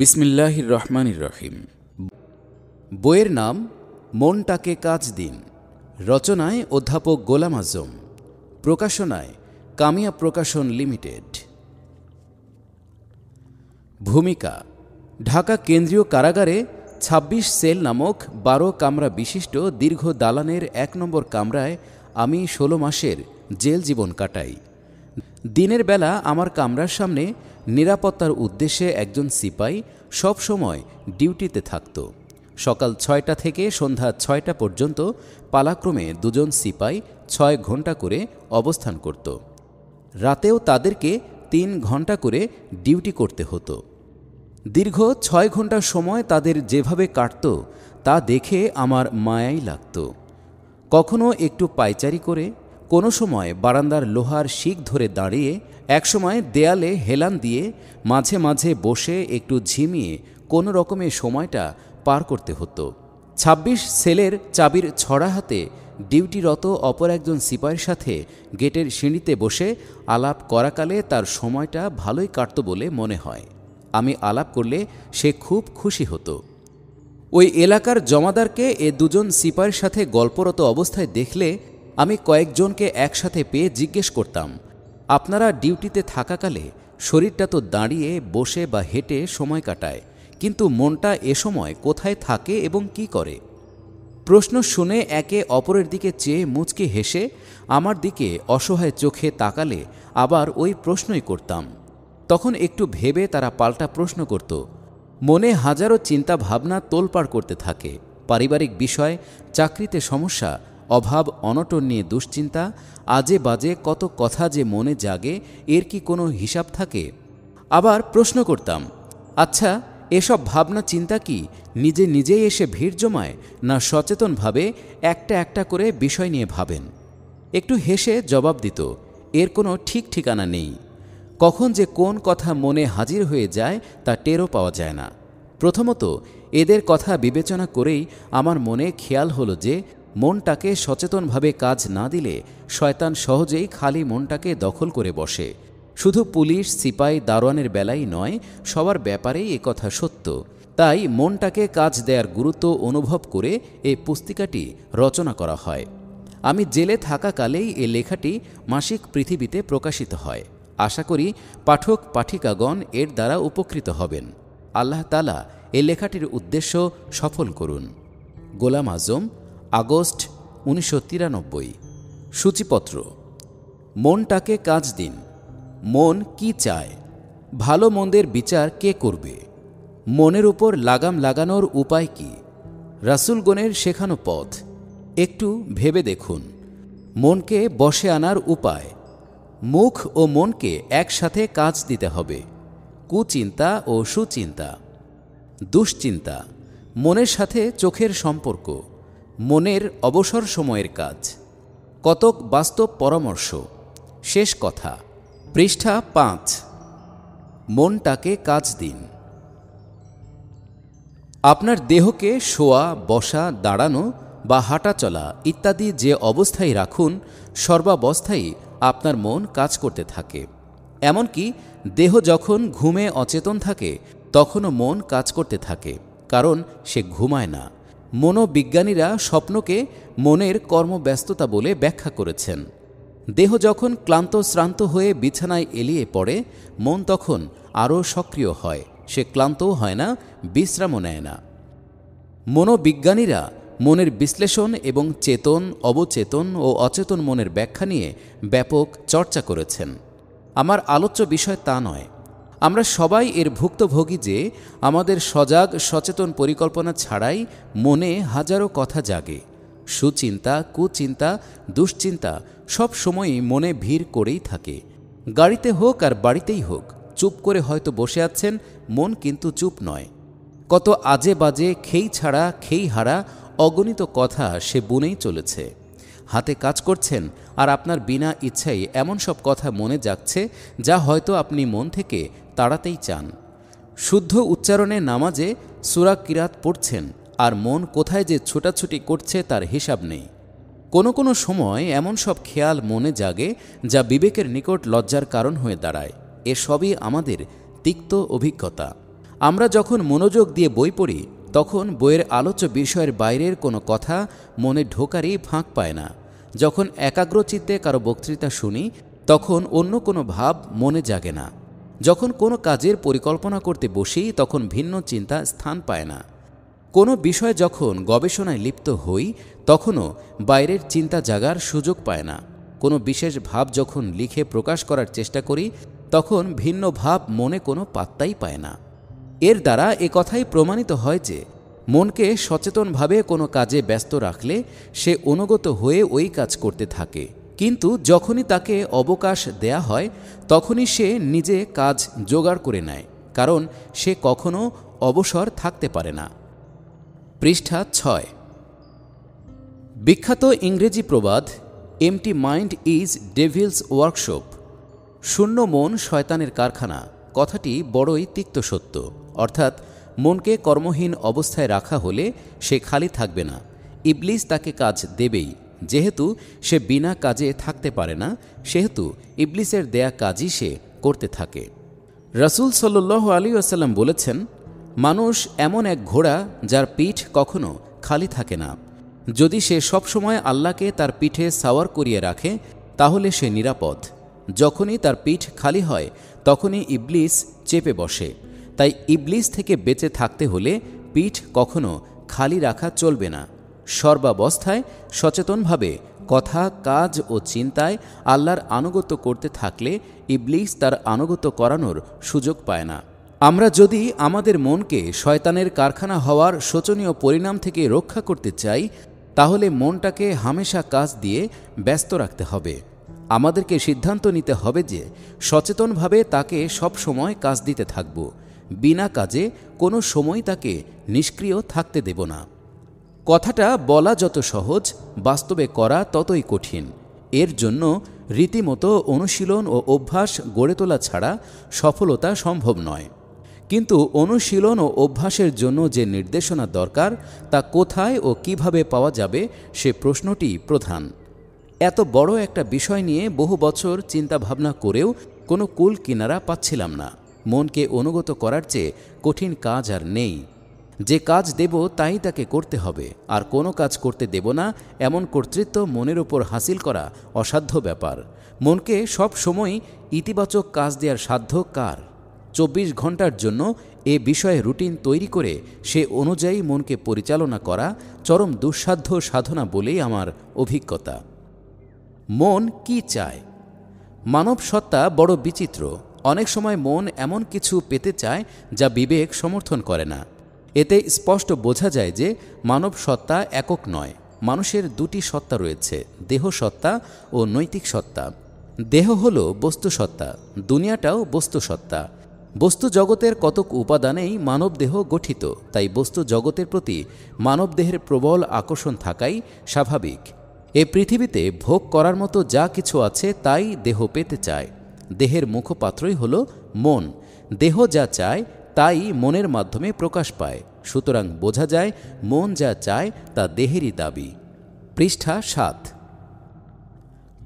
বিসমিল্লাহির রহমানির রহিম বইয়ের নাম মনটাকে কাজ দিন রচনায় অধ্যাপক গোলাম আজম প্রকাশনায় কামিয়া প্রকাশন লিমিটেড ভূমিকা ঢাকা কেন্দ্রীয় কারাগারে ২৬ সেল নামক বারো কামরা বিশিষ্ট দীর্ঘ দালানের এক নম্বর কামরায় আমি ষোলো মাসের জেল জীবন কাটাই দিনের বেলা আমার কামরার সামনে নিরাপত্তার উদ্দেশ্যে একজন সিপাই সবসময় ডিউটিতে থাকত সকাল ছয়টা থেকে সন্ধ্যা ছয়টা পর্যন্ত পালাক্রমে দুজন সিপাই ছয় ঘন্টা করে অবস্থান করত রাতেও তাদেরকে তিন ঘন্টা করে ডিউটি করতে হতো দীর্ঘ ছয় ঘন্টার সময় তাদের যেভাবে কাটত তা দেখে আমার মায়াই লাগত কখনো একটু পাইচারি করে কোনো সময় বারান্দার লোহার শিক ধরে দাঁড়িয়ে একসময় দেয়ালে হেলান দিয়ে মাঝে মাঝে বসে একটু ঝিমিয়ে কোনো রকমে সময়টা পার করতে হতো ২৬ সেলের চাবির ছড়া হাতে ডিউটিরত অপর একজন সিপাহীর সাথে গেটের সিঁড়িতে বসে আলাপ করাকালে তার সময়টা ভালোই কাটত বলে মনে হয় আমি আলাপ করলে সে খুব খুশি হতো ওই এলাকার জমাদারকে এ দুজন সিপাহীর সাথে গল্পরত অবস্থায় দেখলে আমি কয়েকজনকে একসাথে পেয়ে জিজ্ঞেস করতাম আপনারা ডিউটিতে থাকাকালে শরীরটা তো দাঁড়িয়ে বসে বা হেঁটে সময় কাটায় কিন্তু মনটা এ সময় কোথায় থাকে এবং কি করে প্রশ্ন শুনে একে অপরের দিকে চেয়ে মুচকে হেসে আমার দিকে অসহায় চোখে তাকালে আবার ওই প্রশ্নই করতাম তখন একটু ভেবে তারা পাল্টা প্রশ্ন করত মনে হাজারো চিন্তা ভাবনা তোলপাড় করতে থাকে পারিবারিক বিষয় চাকরিতে সমস্যা অভাব অনটন নিয়ে দুশ্চিন্তা আজে বাজে কত কথা যে মনে জাগে এর কি কোনো হিসাব থাকে আবার প্রশ্ন করতাম আচ্ছা এসব ভাবনা চিন্তা কি নিজে নিজেই এসে ভিড় জমায় না সচেতনভাবে একটা একটা করে বিষয় নিয়ে ভাবেন একটু হেসে জবাব দিত এর কোনো ঠিক ঠিকানা নেই কখন যে কোন কথা মনে হাজির হয়ে যায় তা টেরও পাওয়া যায় না প্রথমত এদের কথা বিবেচনা করেই আমার মনে খেয়াল হলো যে মনটাকে সচেতনভাবে কাজ না দিলে শয়তান সহজেই খালি মনটাকে দখল করে বসে শুধু পুলিশ সিপাই দারোয়ানের বেলাই নয় সবার ব্যাপারেই কথা সত্য তাই মনটাকে কাজ দেয়ার গুরুত্ব অনুভব করে এই পুস্তিকাটি রচনা করা হয় আমি জেলে থাকাকালেই এ লেখাটি মাসিক পৃথিবীতে প্রকাশিত হয় আশা করি পাঠক পাঠিকাগণ এর দ্বারা উপকৃত হবেন আল্লাহ তালা এ লেখাটির উদ্দেশ্য সফল করুন গোলাম আজম আগস্ট উনিশশো তিরানব্বই সূচিপত্র মনটাকে কাজ দিন মন কি চায় ভালো মন্দের বিচার কে করবে মনের উপর লাগাম লাগানোর উপায় কি রাসুলগণের শেখানো পথ একটু ভেবে দেখুন মনকে বসে আনার উপায় মুখ ও মনকে একসাথে কাজ দিতে হবে কুচিন্তা ও সুচিন্তা দুশ্চিন্তা মনের সাথে চোখের সম্পর্ক মনের অবসর সময়ের কাজ কতক বাস্তব পরামর্শ শেষ কথা পৃষ্ঠা পাঁচ মনটাকে কাজ দিন আপনার দেহকে শোয়া বসা দাঁড়ানো বা হাঁটা চলা ইত্যাদি যে অবস্থায় রাখুন সর্বাবস্থায় আপনার মন কাজ করতে থাকে এমনকি দেহ যখন ঘুমে অচেতন থাকে তখনও মন কাজ করতে থাকে কারণ সে ঘুমায় না মনোবিজ্ঞানীরা স্বপ্নকে মনের কর্মব্যস্ততা বলে ব্যাখ্যা করেছেন দেহ যখন ক্লান্ত শ্রান্ত হয়ে বিছানায় এলিয়ে পড়ে মন তখন আরও সক্রিয় হয় সে ক্লান্তও হয় না বিশ্রামও নেয় না মনোবিজ্ঞানীরা মনের বিশ্লেষণ এবং চেতন অবচেতন ও অচেতন মনের ব্যাখ্যা নিয়ে ব্যাপক চর্চা করেছেন আমার আলোচ্য বিষয় তা নয় আমরা সবাই এর ভুক্তভোগী যে আমাদের সজাগ সচেতন পরিকল্পনা ছাড়াই মনে হাজারো কথা জাগে সুচিন্তা কুচিন্তা দুশ্চিন্তা সব সময়ই মনে ভিড় করেই থাকে গাড়িতে হোক আর বাড়িতেই হোক চুপ করে হয়তো বসে আছেন মন কিন্তু চুপ নয় কত আজে বাজে খেই ছাড়া খেই হারা অগণিত কথা সে বুনেই চলেছে হাতে কাজ করছেন আর আপনার বিনা ইচ্ছাই এমন সব কথা মনে যাচ্ছে যা হয়তো আপনি মন থেকে তাড়াতেই চান শুদ্ধ উচ্চারণে নামাজে সুরা কিরাত পড়ছেন আর মন কোথায় যে ছোটাছুটি করছে তার হিসাব নেই কোনো কোনো সময় এমন সব খেয়াল মনে জাগে যা বিবেকের নিকট লজ্জার কারণ হয়ে দাঁড়ায় এসবই আমাদের তিক্ত অভিজ্ঞতা আমরা যখন মনোযোগ দিয়ে বই পড়ি তখন বইয়ের আলোচ্য বিষয়ের বাইরের কোনো কথা মনে ঢোকারই ফাঁক পায় না যখন একাগ্রচিত্তে কারো বক্তৃতা শুনি তখন অন্য কোনো ভাব মনে জাগে না যখন কোনো কাজের পরিকল্পনা করতে বসি তখন ভিন্ন চিন্তা স্থান পায় না কোনো বিষয় যখন গবেষণায় লিপ্ত হই তখনও বাইরের চিন্তা জাগার সুযোগ পায় না কোনো বিশেষ ভাব যখন লিখে প্রকাশ করার চেষ্টা করি তখন ভিন্ন ভাব মনে কোনো পাত্তাই পায় না এর দ্বারা এ কথাই প্রমাণিত হয় যে মনকে সচেতনভাবে কোনো কাজে ব্যস্ত রাখলে সে অনুগত হয়ে ওই কাজ করতে থাকে কিন্তু যখনই তাকে অবকাশ দেয়া হয় তখনই সে নিজে কাজ জোগাড় করে নেয় কারণ সে কখনো অবসর থাকতে পারে না পৃষ্ঠা ছয় বিখ্যাত ইংরেজি প্রবাদ empty mind is devil's workshop শূন্য মন শয়তানের কারখানা কথাটি বড়ই তিক্ত সত্য অর্থাৎ মনকে কর্মহীন অবস্থায় রাখা হলে সে খালি থাকবে না ইবলিস তাকে কাজ দেবেই যেহেতু সে বিনা কাজে থাকতে পারে না সেহেতু ইবলিসের দেয়া কাজই সে করতে থাকে রাসুল সাল্ল আলী আসাল্লাম বলেছেন মানুষ এমন এক ঘোড়া যার পিঠ কখনো খালি থাকে না যদি সে সবসময় আল্লাহকে তার পিঠে সাওয়ার করিয়ে রাখে তাহলে সে নিরাপদ যখনই তার পিঠ খালি হয় তখনই ইবলিস চেপে বসে তাই ইবলিস থেকে বেঁচে থাকতে হলে পিঠ কখনো খালি রাখা চলবে না সর্বাবস্থায় সচেতনভাবে কথা কাজ ও চিন্তায় আল্লাহর আনুগত্য করতে থাকলে ইবলিস তার আনুগত করানোর সুযোগ পায় না আমরা যদি আমাদের মনকে শয়তানের কারখানা হওয়ার শোচনীয় পরিণাম থেকে রক্ষা করতে চাই তাহলে মনটাকে হামেশা কাজ দিয়ে ব্যস্ত রাখতে হবে আমাদেরকে সিদ্ধান্ত নিতে হবে যে সচেতনভাবে তাকে সব সময় কাজ দিতে থাকব বিনা কাজে কোনো সময় তাকে নিষ্ক্রিয় থাকতে দেব না কথাটা বলা যত সহজ বাস্তবে করা ততই কঠিন এর জন্য রীতিমতো অনুশীলন ও অভ্যাস গড়ে তোলা ছাড়া সফলতা সম্ভব নয় কিন্তু অনুশীলন ও অভ্যাসের জন্য যে নির্দেশনা দরকার তা কোথায় ও কিভাবে পাওয়া যাবে সে প্রশ্নটি প্রধান এত বড় একটা বিষয় নিয়ে বহু বছর চিন্তাভাবনা করেও কোনো কুল কিনারা পাচ্ছিলাম না মনকে অনুগত করার চেয়ে কঠিন কাজ আর নেই যে কাজ দেব তাই তাকে করতে হবে আর কোনো কাজ করতে দেব না এমন কর্তৃত্ব মনের ওপর হাসিল করা অসাধ্য ব্যাপার মনকে সব সময় ইতিবাচক কাজ দেওয়ার সাধ্য কার চব্বিশ ঘন্টার জন্য এ বিষয়ে রুটিন তৈরি করে সে অনুযায়ী মনকে পরিচালনা করা চরম দুঃসাধ্য সাধনা বলেই আমার অভিজ্ঞতা মন কি চায় মানব সত্তা বড় বিচিত্র অনেক সময় মন এমন কিছু পেতে চায় যা বিবেক সমর্থন করে না এতে স্পষ্ট বোঝা যায় যে মানব সত্তা একক নয় মানুষের দুটি সত্তা রয়েছে দেহ সত্তা ও নৈতিক সত্তা দেহ হল বস্তু সত্তা দুনিয়াটাও বস্তু সত্তা বস্তু জগতের কতক উপাদানেই মানবদেহ গঠিত তাই বস্তু জগতের প্রতি মানবদেহের প্রবল আকর্ষণ থাকাই স্বাভাবিক এ পৃথিবীতে ভোগ করার মতো যা কিছু আছে তাই দেহ পেতে চায় দেহের মুখপাত্রই হল মন দেহ যা চায় তাই মনের মাধ্যমে প্রকাশ পায় সুতরাং বোঝা যায় মন যা চায় তা দেহেরই দাবি পৃষ্ঠা সাত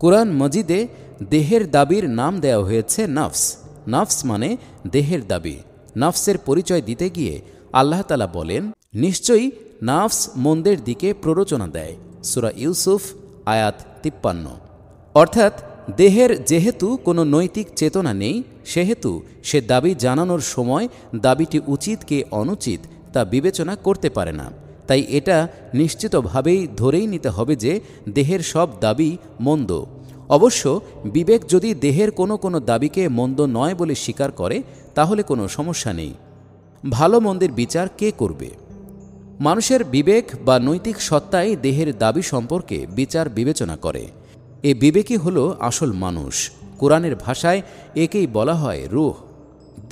কোরআন মজিদে দেহের দাবির নাম দেওয়া হয়েছে নাফস নাফস মানে দেহের দাবি নাফসের পরিচয় দিতে গিয়ে আল্লাহ তালা বলেন নিশ্চয়ই নাফস মন্দের দিকে প্ররোচনা দেয় সুরা ইউসুফ আয়াত তিপ্পান্ন অর্থাৎ দেহের যেহেতু কোনো নৈতিক চেতনা নেই সেহেতু সে দাবি জানানোর সময় দাবিটি উচিত কে অনুচিত তা বিবেচনা করতে পারে না তাই এটা নিশ্চিতভাবেই ধরেই নিতে হবে যে দেহের সব দাবি মন্দ অবশ্য বিবেক যদি দেহের কোনো কোনো দাবিকে মন্দ নয় বলে স্বীকার করে তাহলে কোনো সমস্যা নেই ভালো মন্দের বিচার কে করবে মানুষের বিবেক বা নৈতিক সত্তাই দেহের দাবি সম্পর্কে বিচার বিবেচনা করে এ বিবেকই হল আসল মানুষ কোরআনের ভাষায় একেই বলা হয় রুহ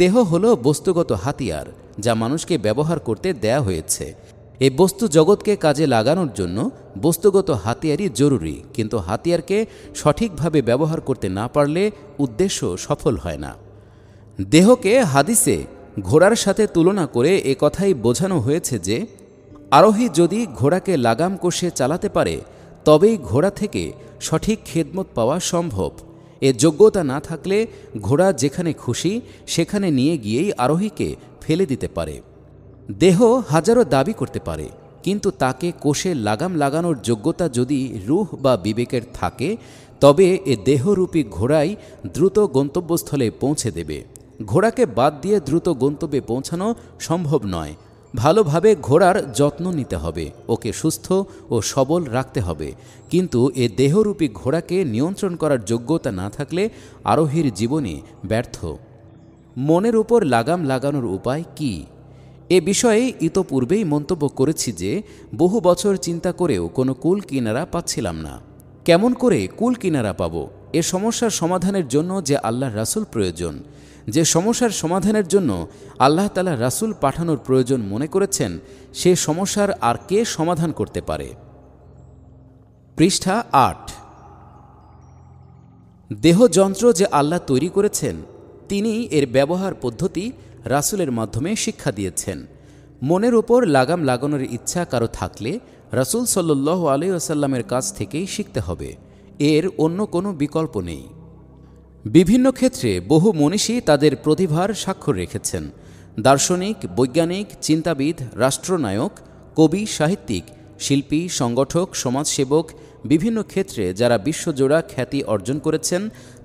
দেহ হল বস্তুগত হাতিয়ার যা মানুষকে ব্যবহার করতে দেয়া হয়েছে এ বস্তু জগৎকে কাজে লাগানোর জন্য বস্তুগত হাতিয়ারই জরুরি কিন্তু হাতিয়ারকে সঠিকভাবে ব্যবহার করতে না পারলে উদ্দেশ্য সফল হয় না দেহকে হাদিসে ঘোড়ার সাথে তুলনা করে এ কথাই বোঝানো হয়েছে যে আরোহী যদি ঘোড়াকে লাগাম কষে চালাতে পারে তবেই ঘোড়া থেকে সঠিক খেদমত পাওয়া সম্ভব এর যোগ্যতা না থাকলে ঘোড়া যেখানে খুশি সেখানে নিয়ে গিয়েই আরোহীকে ফেলে দিতে পারে দেহ হাজারো দাবি করতে পারে কিন্তু তাকে কোষে লাগাম লাগানোর যোগ্যতা যদি রুহ বা বিবেকের থাকে তবে এ দেহরূপী ঘোড়াই দ্রুত গন্তব্যস্থলে পৌঁছে দেবে ঘোড়াকে বাদ দিয়ে দ্রুত গন্তব্যে পৌঁছানো সম্ভব নয় ভালোভাবে ঘোড়ার যত্ন নিতে হবে ওকে সুস্থ ও সবল রাখতে হবে কিন্তু এ দেহরূপী ঘোড়াকে নিয়ন্ত্রণ করার যোগ্যতা না থাকলে আরোহীর জীবনে ব্যর্থ মনের উপর লাগাম লাগানোর উপায় কি এ বিষয়ে ইতোপূর্বেই মন্তব্য করেছি যে বহু বছর চিন্তা করেও কোনো কুল কিনারা পাচ্ছিলাম না কেমন করে কুল কিনারা পাব এ সমস্যার সমাধানের জন্য যে আল্লাহর রাসুল প্রয়োজন যে সমস্যার সমাধানের জন্য আল্লাহ তালা রাসুল পাঠানোর প্রয়োজন মনে করেছেন সে সমস্যার আর কে সমাধান করতে পারে পৃষ্ঠা আট দেহযন্ত্র যে আল্লাহ তৈরি করেছেন তিনি এর ব্যবহার পদ্ধতি রাসুলের মাধ্যমে শিক্ষা দিয়েছেন মনের ওপর লাগাম লাগানোর ইচ্ছা কারো থাকলে রাসুল সাল্লু আলিয়াসাল্লামের কাছ থেকেই শিখতে হবে এর অন্য কোনো বিকল্প নেই বিভিন্ন ক্ষেত্রে বহু মনীষী তাদের প্রতিভার স্বাক্ষর রেখেছেন দার্শনিক বৈজ্ঞানিক চিন্তাবিদ রাষ্ট্রনায়ক কবি সাহিত্যিক শিল্পী সংগঠক সমাজসেবক বিভিন্ন ক্ষেত্রে যারা বিশ্বজোড়া খ্যাতি অর্জন করেছেন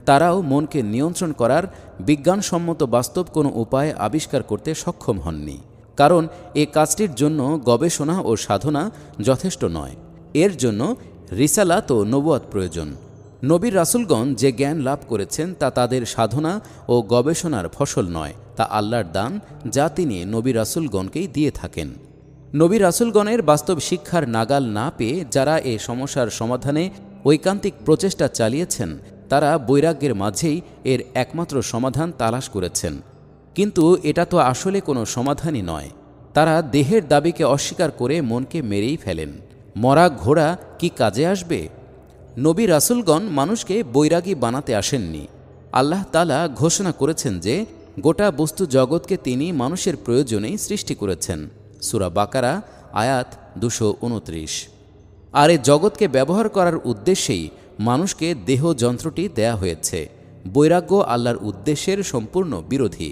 তারাও মনকে নিয়ন্ত্রণ করার বিজ্ঞানসম্মত বাস্তব কোনো উপায় আবিষ্কার করতে সক্ষম হননি কারণ এ কাজটির জন্য গবেষণা ও সাধনা যথেষ্ট নয় এর জন্য রিসালাত ও নবুয়াত প্রয়োজন নবীর রাসুলগণ যে জ্ঞান লাভ করেছেন তা তাদের সাধনা ও গবেষণার ফসল নয় তা আল্লাহর দান যা তিনি নবী রাসুলগণকেই দিয়ে থাকেন নবী রাসুলগণের বাস্তব শিক্ষার নাগাল না পেয়ে যারা এ সমস্যার সমাধানে ঐকান্তিক প্রচেষ্টা চালিয়েছেন তারা বৈরাগ্যের মাঝেই এর একমাত্র সমাধান তালাশ করেছেন কিন্তু এটা তো আসলে কোনো সমাধানই নয় তারা দেহের দাবিকে অস্বীকার করে মনকে মেরেই ফেলেন মরা ঘোড়া কি কাজে আসবে নবী রাসুলগণ মানুষকে বৈরাগী বানাতে আসেননি আল্লাহ তালা ঘোষণা করেছেন যে গোটা বস্তু জগৎকে তিনি মানুষের প্রয়োজনেই সৃষ্টি করেছেন সুরা বাকারা আয়াত দুশো উনত্রিশ আর এ জগৎকে ব্যবহার করার উদ্দেশ্যেই মানুষকে দেহ যন্ত্রটি দেয়া হয়েছে বৈরাগ্য আল্লাহর উদ্দেশ্যের সম্পূর্ণ বিরোধী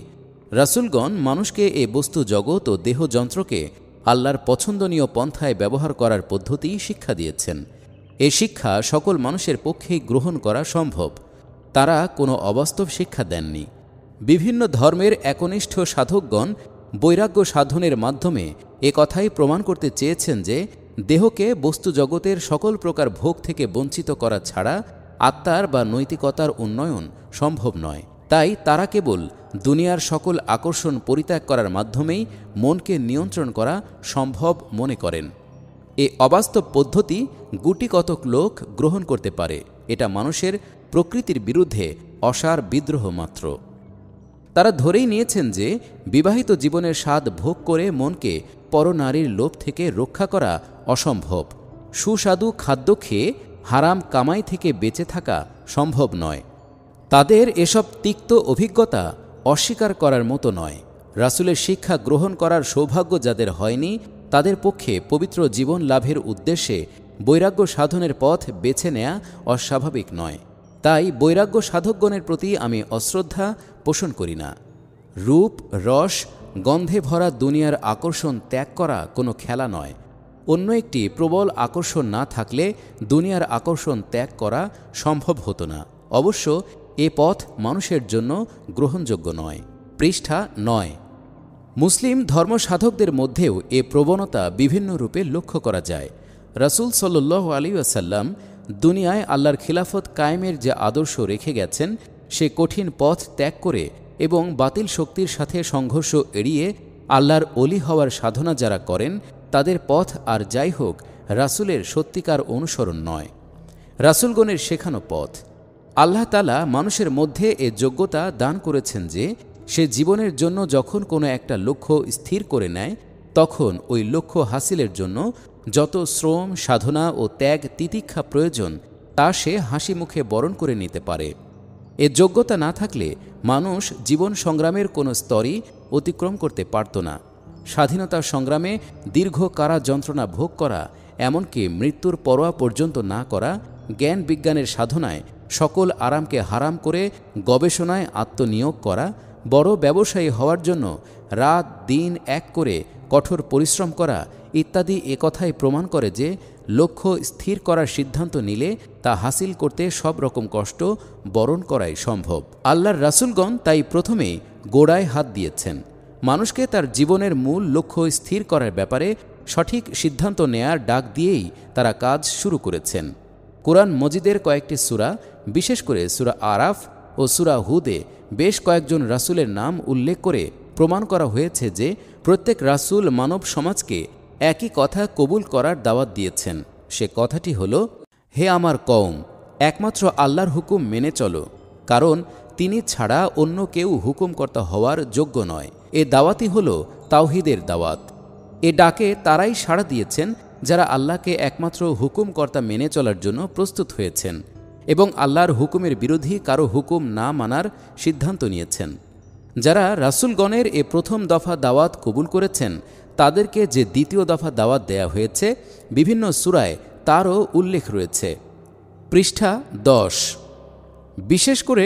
রাসুলগণ মানুষকে এ বস্তু জগৎ ও দেহ যন্ত্রকে আল্লাহর পছন্দনীয় পন্থায় ব্যবহার করার পদ্ধতি শিক্ষা দিয়েছেন এ শিক্ষা সকল মানুষের পক্ষেই গ্রহণ করা সম্ভব তারা কোনো অবাস্তব শিক্ষা দেননি বিভিন্ন ধর্মের একনিষ্ঠ সাধকগণ বৈরাগ্য সাধনের মাধ্যমে এ কথাই প্রমাণ করতে চেয়েছেন যে দেহকে বস্তু জগতের সকল প্রকার ভোগ থেকে বঞ্চিত করা ছাড়া আত্মার বা নৈতিকতার উন্নয়ন সম্ভব নয় তাই তারা কেবল দুনিয়ার সকল আকর্ষণ পরিত্যাগ করার মাধ্যমেই মনকে নিয়ন্ত্রণ করা সম্ভব মনে করেন এ অবাস্তব পদ্ধতি গুটিকতক লোক গ্রহণ করতে পারে এটা মানুষের প্রকৃতির বিরুদ্ধে অসার বিদ্রোহ মাত্র তারা ধরেই নিয়েছেন যে বিবাহিত জীবনের স্বাদ ভোগ করে মনকে পরনারীর লোভ থেকে রক্ষা করা অসম্ভব সুস্বাদু খাদ্য খেয়ে হারাম কামাই থেকে বেঁচে থাকা সম্ভব নয় তাদের এসব তিক্ত অভিজ্ঞতা অস্বীকার করার মতো নয় রাসুলের শিক্ষা গ্রহণ করার সৌভাগ্য যাদের হয়নি তাদের পক্ষে পবিত্র জীবন লাভের উদ্দেশ্যে বৈরাগ্য সাধনের পথ বেছে নেয়া অস্বাভাবিক নয় তাই বৈরাগ্য সাধকগণের প্রতি আমি অশ্রদ্ধা পোষণ করি না রূপ রস গন্ধে ভরা দুনিয়ার আকর্ষণ ত্যাগ করা কোনো খেলা নয় অন্য একটি প্রবল আকর্ষণ না থাকলে দুনিয়ার আকর্ষণ ত্যাগ করা সম্ভব হতো না অবশ্য এ পথ মানুষের জন্য গ্রহণযোগ্য নয় পৃষ্ঠা নয় মুসলিম ধর্মসাধকদের মধ্যেও এ প্রবণতা বিভিন্ন রূপে লক্ষ্য করা যায় রাসুল সাল্লু আলী আসাল্লাম দুনিয়ায় আল্লাহর খিলাফত কায়েমের যে আদর্শ রেখে গেছেন সে কঠিন পথ ত্যাগ করে এবং বাতিল শক্তির সাথে সংঘর্ষ এড়িয়ে আল্লাহর অলি হওয়ার সাধনা যারা করেন তাদের পথ আর যাই হোক রাসুলের সত্যিকার অনুসরণ নয় রাসুলগণের শেখানো পথ আল্লাহ তালা মানুষের মধ্যে এ যোগ্যতা দান করেছেন যে সে জীবনের জন্য যখন কোনো একটা লক্ষ্য স্থির করে নেয় তখন ওই লক্ষ্য হাসিলের জন্য যত শ্রম সাধনা ও ত্যাগ তিতিক্ষা প্রয়োজন তা সে হাসি মুখে বরণ করে নিতে পারে এ যোগ্যতা না থাকলে মানুষ জীবন সংগ্রামের কোনো স্তরই অতিক্রম করতে পারত না স্বাধীনতা সংগ্রামে দীর্ঘ কারা যন্ত্রণা ভোগ করা এমনকি মৃত্যুর পরোয়া পর্যন্ত না করা জ্ঞান বিজ্ঞানের সাধনায় সকল আরামকে হারাম করে গবেষণায় আত্মনিয়োগ করা বড় ব্যবসায়ী হওয়ার জন্য রাত দিন এক করে কঠোর পরিশ্রম করা ইত্যাদি কথাই প্রমাণ করে যে লক্ষ্য স্থির করার সিদ্ধান্ত নিলে তা হাসিল করতে সব রকম কষ্ট বরণ করাই সম্ভব আল্লাহর রাসুলগণ তাই প্রথমে গোড়ায় হাত দিয়েছেন মানুষকে তার জীবনের মূল লক্ষ্য স্থির করার ব্যাপারে সঠিক সিদ্ধান্ত নেয়ার ডাক দিয়েই তারা কাজ শুরু করেছেন কোরআন মজিদের কয়েকটি সুরা বিশেষ করে সুরা আরাফ ও সুরা হুদে বেশ কয়েকজন রাসুলের নাম উল্লেখ করে প্রমাণ করা হয়েছে যে প্রত্যেক রাসুল মানব সমাজকে একই কথা কবুল করার দাওয়াত দিয়েছেন সে কথাটি হল হে আমার কম একমাত্র আল্লাহর হুকুম মেনে চলো কারণ তিনি ছাড়া অন্য কেউ হুকুমকর্তা হওয়ার যোগ্য নয় এ দাওয়াতই হল তাওহিদের দাওয়াত এ ডাকে তারাই সাড়া দিয়েছেন যারা আল্লাহকে একমাত্র হুকুমকর্তা মেনে চলার জন্য প্রস্তুত হয়েছেন এবং আল্লাহর হুকুমের বিরোধী কারো হুকুম না মানার সিদ্ধান্ত নিয়েছেন যারা রাসুলগণের এ প্রথম দফা দাওয়াত কবুল করেছেন তাদেরকে যে দ্বিতীয় দফা দাওয়াত দেয়া হয়েছে বিভিন্ন সুরায় তারও উল্লেখ রয়েছে পৃষ্ঠা দশ বিশেষ করে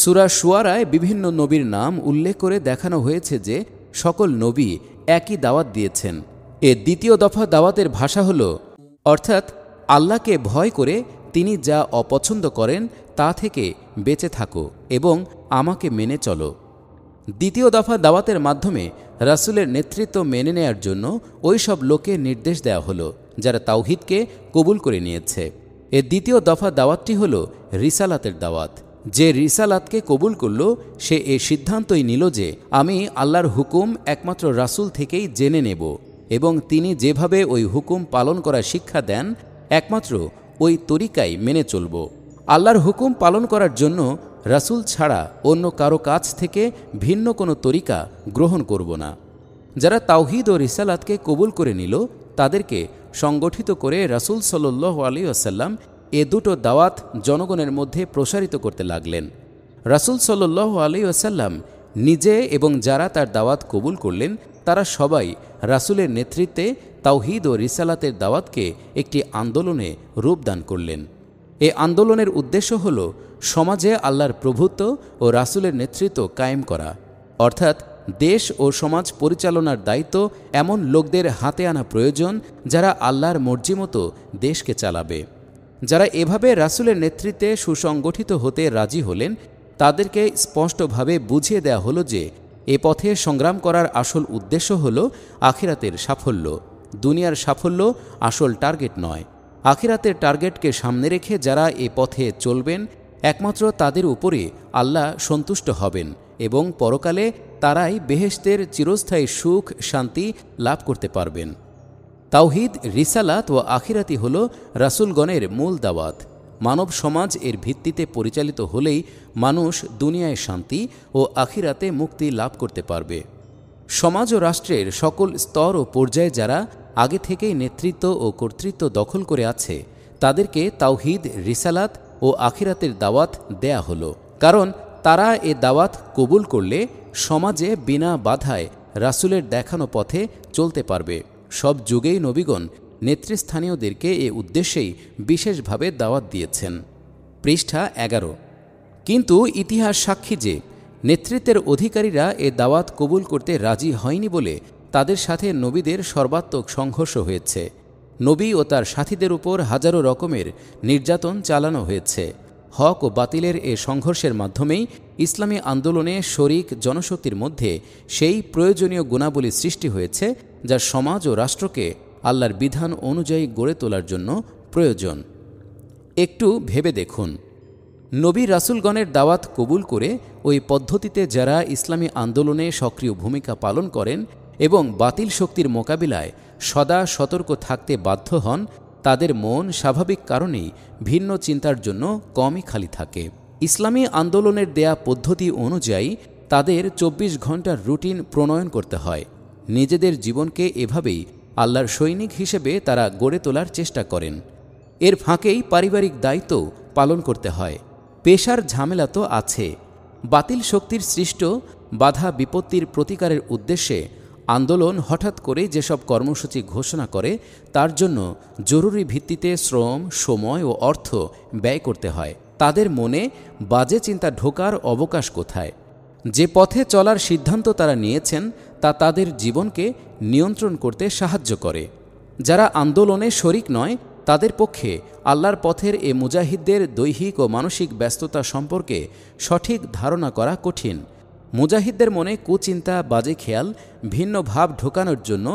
সুরা সুয়ারায় বিভিন্ন নবীর নাম উল্লেখ করে দেখানো হয়েছে যে সকল নবী একই দাওয়াত দিয়েছেন এ দ্বিতীয় দফা দাওয়াতের ভাষা হল অর্থাৎ আল্লাহকে ভয় করে তিনি যা অপছন্দ করেন তা থেকে বেঁচে থাকো এবং আমাকে মেনে চলো দ্বিতীয় দফা দাওয়াতের মাধ্যমে রাসুলের নেতৃত্ব মেনে নেয়ার জন্য ওই সব লোকে নির্দেশ দেওয়া হলো যারা তাওহিদকে কবুল করে নিয়েছে এ দ্বিতীয় দফা দাওয়াতটি হল রিসালাতের দাওয়াত যে রিসালাতকে কবুল করল সে এ সিদ্ধান্তই নিল যে আমি আল্লাহর হুকুম একমাত্র রাসুল থেকেই জেনে নেব এবং তিনি যেভাবে ওই হুকুম পালন করার শিক্ষা দেন একমাত্র ওই তরিকাই মেনে চলব আল্লাহর হুকুম পালন করার জন্য রাসুল ছাড়া অন্য কারো কাছ থেকে ভিন্ন কোনো তরিকা গ্রহণ করব না যারা তাওহিদ ও রিসালাতকে কবুল করে নিল তাদেরকে সংগঠিত করে রাসুল সাল আলী আসাল্লাম এ দুটো দাওয়াত জনগণের মধ্যে প্রসারিত করতে লাগলেন রাসুল সাল আলী আসাল্লাম নিজে এবং যারা তার দাওয়াত কবুল করলেন তারা সবাই রাসুলের নেতৃত্বে তাওহিদ ও রিসালাতের দাওয়াতকে একটি আন্দোলনে রূপদান করলেন এ আন্দোলনের উদ্দেশ্য হল সমাজে আল্লাহর প্রভুত্ব ও রাসুলের নেতৃত্ব কায়েম করা অর্থাৎ দেশ ও সমাজ পরিচালনার দায়িত্ব এমন লোকদের হাতে আনা প্রয়োজন যারা আল্লাহর মর্জি মতো দেশকে চালাবে যারা এভাবে রাসুলের নেতৃত্বে সুসংগঠিত হতে রাজি হলেন তাদেরকে স্পষ্টভাবে বুঝিয়ে দেয়া হলো যে এ পথে সংগ্রাম করার আসল উদ্দেশ্য হল আখিরাতের সাফল্য দুনিয়ার সাফল্য আসল টার্গেট নয় আখিরাতের টার্গেটকে সামনে রেখে যারা এ পথে চলবেন একমাত্র তাদের উপরে আল্লাহ সন্তুষ্ট হবেন এবং পরকালে তারাই বেহেস্তের চিরস্থায়ী সুখ শান্তি লাভ করতে পারবেন তাওহিদ রিসালাত ও আখিরাতি হল রাসুলগণের মূল দাওয়াত মানব সমাজ এর ভিত্তিতে পরিচালিত হলেই মানুষ দুনিয়ায় শান্তি ও আখিরাতে মুক্তি লাভ করতে পারবে সমাজ ও রাষ্ট্রের সকল স্তর ও পর্যায়ে যারা আগে থেকেই নেতৃত্ব ও কর্তৃত্ব দখল করে আছে তাদেরকে তাওহিদ রিসালাত ও আখিরাতের দাওয়াত দেয়া হল কারণ তারা এ দাওয়াত কবুল করলে সমাজে বিনা বাধায় রাসুলের দেখানো পথে চলতে পারবে সব যুগেই নবীগণ নেতৃস্থানীয়দেরকে এ উদ্দেশ্যেই বিশেষভাবে দাওয়াত দিয়েছেন পৃষ্ঠা এগারো কিন্তু ইতিহাস সাক্ষী যে নেতৃত্বের অধিকারীরা এ দাওয়াত কবুল করতে রাজি হয়নি বলে তাদের সাথে নবীদের সর্বাত্মক সংঘর্ষ হয়েছে নবী ও তার সাথীদের উপর হাজারো রকমের নির্যাতন চালানো হয়েছে হক ও বাতিলের এ সংঘর্ষের মাধ্যমেই ইসলামী আন্দোলনে শরিক জনশক্তির মধ্যে সেই প্রয়োজনীয় গুণাবলী সৃষ্টি হয়েছে যা সমাজ ও রাষ্ট্রকে আল্লাহর বিধান অনুযায়ী গড়ে তোলার জন্য প্রয়োজন একটু ভেবে দেখুন নবী রাসুলগণের দাওয়াত কবুল করে ওই পদ্ধতিতে যারা ইসলামী আন্দোলনে সক্রিয় ভূমিকা পালন করেন এবং বাতিল শক্তির মোকাবিলায় সদা সতর্ক থাকতে বাধ্য হন তাদের মন স্বাভাবিক কারণেই ভিন্ন চিন্তার জন্য কমই খালি থাকে ইসলামী আন্দোলনের দেয়া পদ্ধতি অনুযায়ী তাদের ২৪ ঘন্টার রুটিন প্রণয়ন করতে হয় নিজেদের জীবনকে এভাবেই আল্লাহর সৈনিক হিসেবে তারা গড়ে তোলার চেষ্টা করেন এর ফাঁকেই পারিবারিক দায়িত্ব পালন করতে হয় পেশার ঝামেলা তো আছে বাতিল শক্তির সৃষ্ট বাধা বিপত্তির প্রতিকারের উদ্দেশ্যে আন্দোলন হঠাৎ করে যেসব কর্মসূচি ঘোষণা করে তার জন্য জরুরি ভিত্তিতে শ্রম সময় ও অর্থ ব্যয় করতে হয় তাদের মনে বাজে চিন্তা ঢোকার অবকাশ কোথায় যে পথে চলার সিদ্ধান্ত তারা নিয়েছেন তা তাদের জীবনকে নিয়ন্ত্রণ করতে সাহায্য করে যারা আন্দোলনে শরিক নয় তাদের পক্ষে আল্লাহর পথের এ মুজাহিদদের দৈহিক ও মানসিক ব্যস্ততা সম্পর্কে সঠিক ধারণা করা কঠিন মুজাহিদদের মনে কুচিন্তা বাজে খেয়াল ভিন্ন ভাব ঢোকানোর জন্য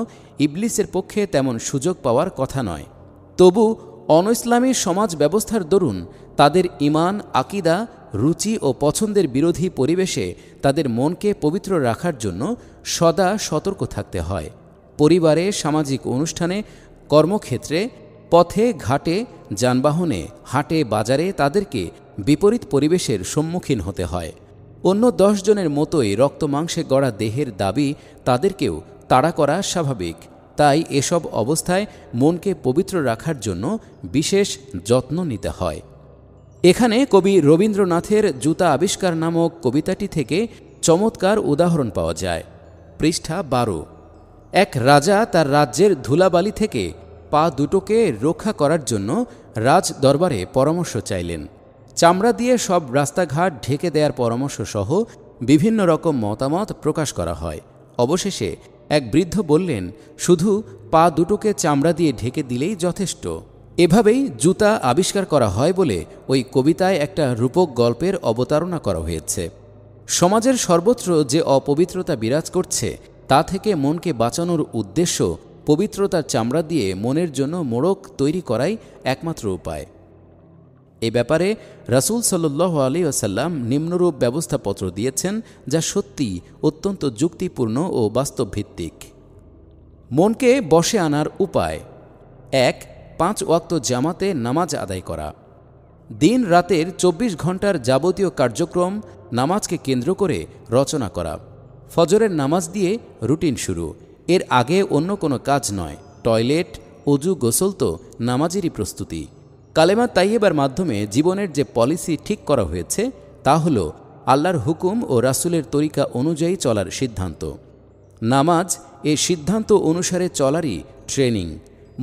ইবলিসের পক্ষে তেমন সুযোগ পাওয়ার কথা নয় তবু অন ইসলামী সমাজ ব্যবস্থার দরুন তাদের ইমান আকিদা রুচি ও পছন্দের বিরোধী পরিবেশে তাদের মনকে পবিত্র রাখার জন্য সদা সতর্ক থাকতে হয় পরিবারে সামাজিক অনুষ্ঠানে কর্মক্ষেত্রে পথে ঘাটে যানবাহনে হাটে বাজারে তাদেরকে বিপরীত পরিবেশের সম্মুখীন হতে হয় অন্য জনের মতোই রক্তমাংসে গড়া দেহের দাবি তাদেরকেও তাড়া করা স্বাভাবিক তাই এসব অবস্থায় মনকে পবিত্র রাখার জন্য বিশেষ যত্ন নিতে হয় এখানে কবি রবীন্দ্রনাথের জুতা আবিষ্কার নামক কবিতাটি থেকে চমৎকার উদাহরণ পাওয়া যায় পৃষ্ঠা বারো এক রাজা তার রাজ্যের ধুলাবালি থেকে পা দুটোকে রক্ষা করার জন্য রাজ দরবারে পরামর্শ চাইলেন চামড়া দিয়ে সব রাস্তাঘাট ঢেকে দেওয়ার পরামর্শ সহ বিভিন্ন রকম মতামত প্রকাশ করা হয় অবশেষে এক বৃদ্ধ বললেন শুধু পা দুটোকে চামড়া দিয়ে ঢেকে দিলেই যথেষ্ট এভাবেই জুতা আবিষ্কার করা হয় বলে ওই কবিতায় একটা রূপক গল্পের অবতারণা করা হয়েছে সমাজের সর্বত্র যে অপবিত্রতা বিরাজ করছে তা থেকে মনকে বাঁচানোর উদ্দেশ্য পবিত্রতার চামড়া দিয়ে মনের জন্য মোড়ক তৈরি করাই একমাত্র উপায় এ ব্যাপারে রাসুল সাল্লাহ আলী আসাল্লাম নিম্নরূপ ব্যবস্থাপত্র দিয়েছেন যা সত্যি অত্যন্ত যুক্তিপূর্ণ ও বাস্তবভিত্তিক মনকে বসে আনার উপায় এক পাঁচ ওয়াক্ত জামাতে নামাজ আদায় করা দিন রাতের ২৪ ঘন্টার যাবতীয় কার্যক্রম নামাজকে কেন্দ্র করে রচনা করা ফজরের নামাজ দিয়ে রুটিন শুরু এর আগে অন্য কোনো কাজ নয় টয়লেট অজু গোসল তো নামাজেরই প্রস্তুতি কালেমা তাইয়েবার মাধ্যমে জীবনের যে পলিসি ঠিক করা হয়েছে তা হল আল্লাহর হুকুম ও রাসুলের তরিকা অনুযায়ী চলার সিদ্ধান্ত নামাজ এ সিদ্ধান্ত অনুসারে চলারই ট্রেনিং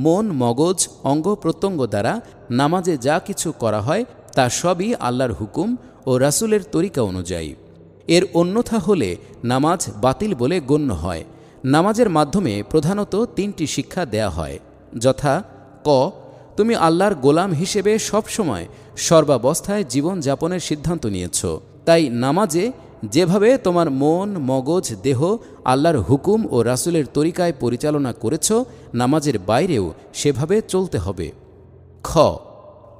মন মগজ অঙ্গ প্রত্যঙ্গ দ্বারা নামাজে যা কিছু করা হয় তা সবই আল্লাহর হুকুম ও রাসুলের তরিকা অনুযায়ী এর অন্যথা হলে নামাজ বাতিল বলে গণ্য হয় নামাজের মাধ্যমে প্রধানত তিনটি শিক্ষা দেয়া হয় যথা ক তুমি আল্লাহর গোলাম হিসেবে সবসময় সর্বাবস্থায় জীবন যাপনের সিদ্ধান্ত নিয়েছ তাই নামাজে যেভাবে তোমার মন মগজ দেহ আল্লাহর হুকুম ও রাসুলের তরিকায় পরিচালনা করেছ নামাজের বাইরেও সেভাবে চলতে হবে খ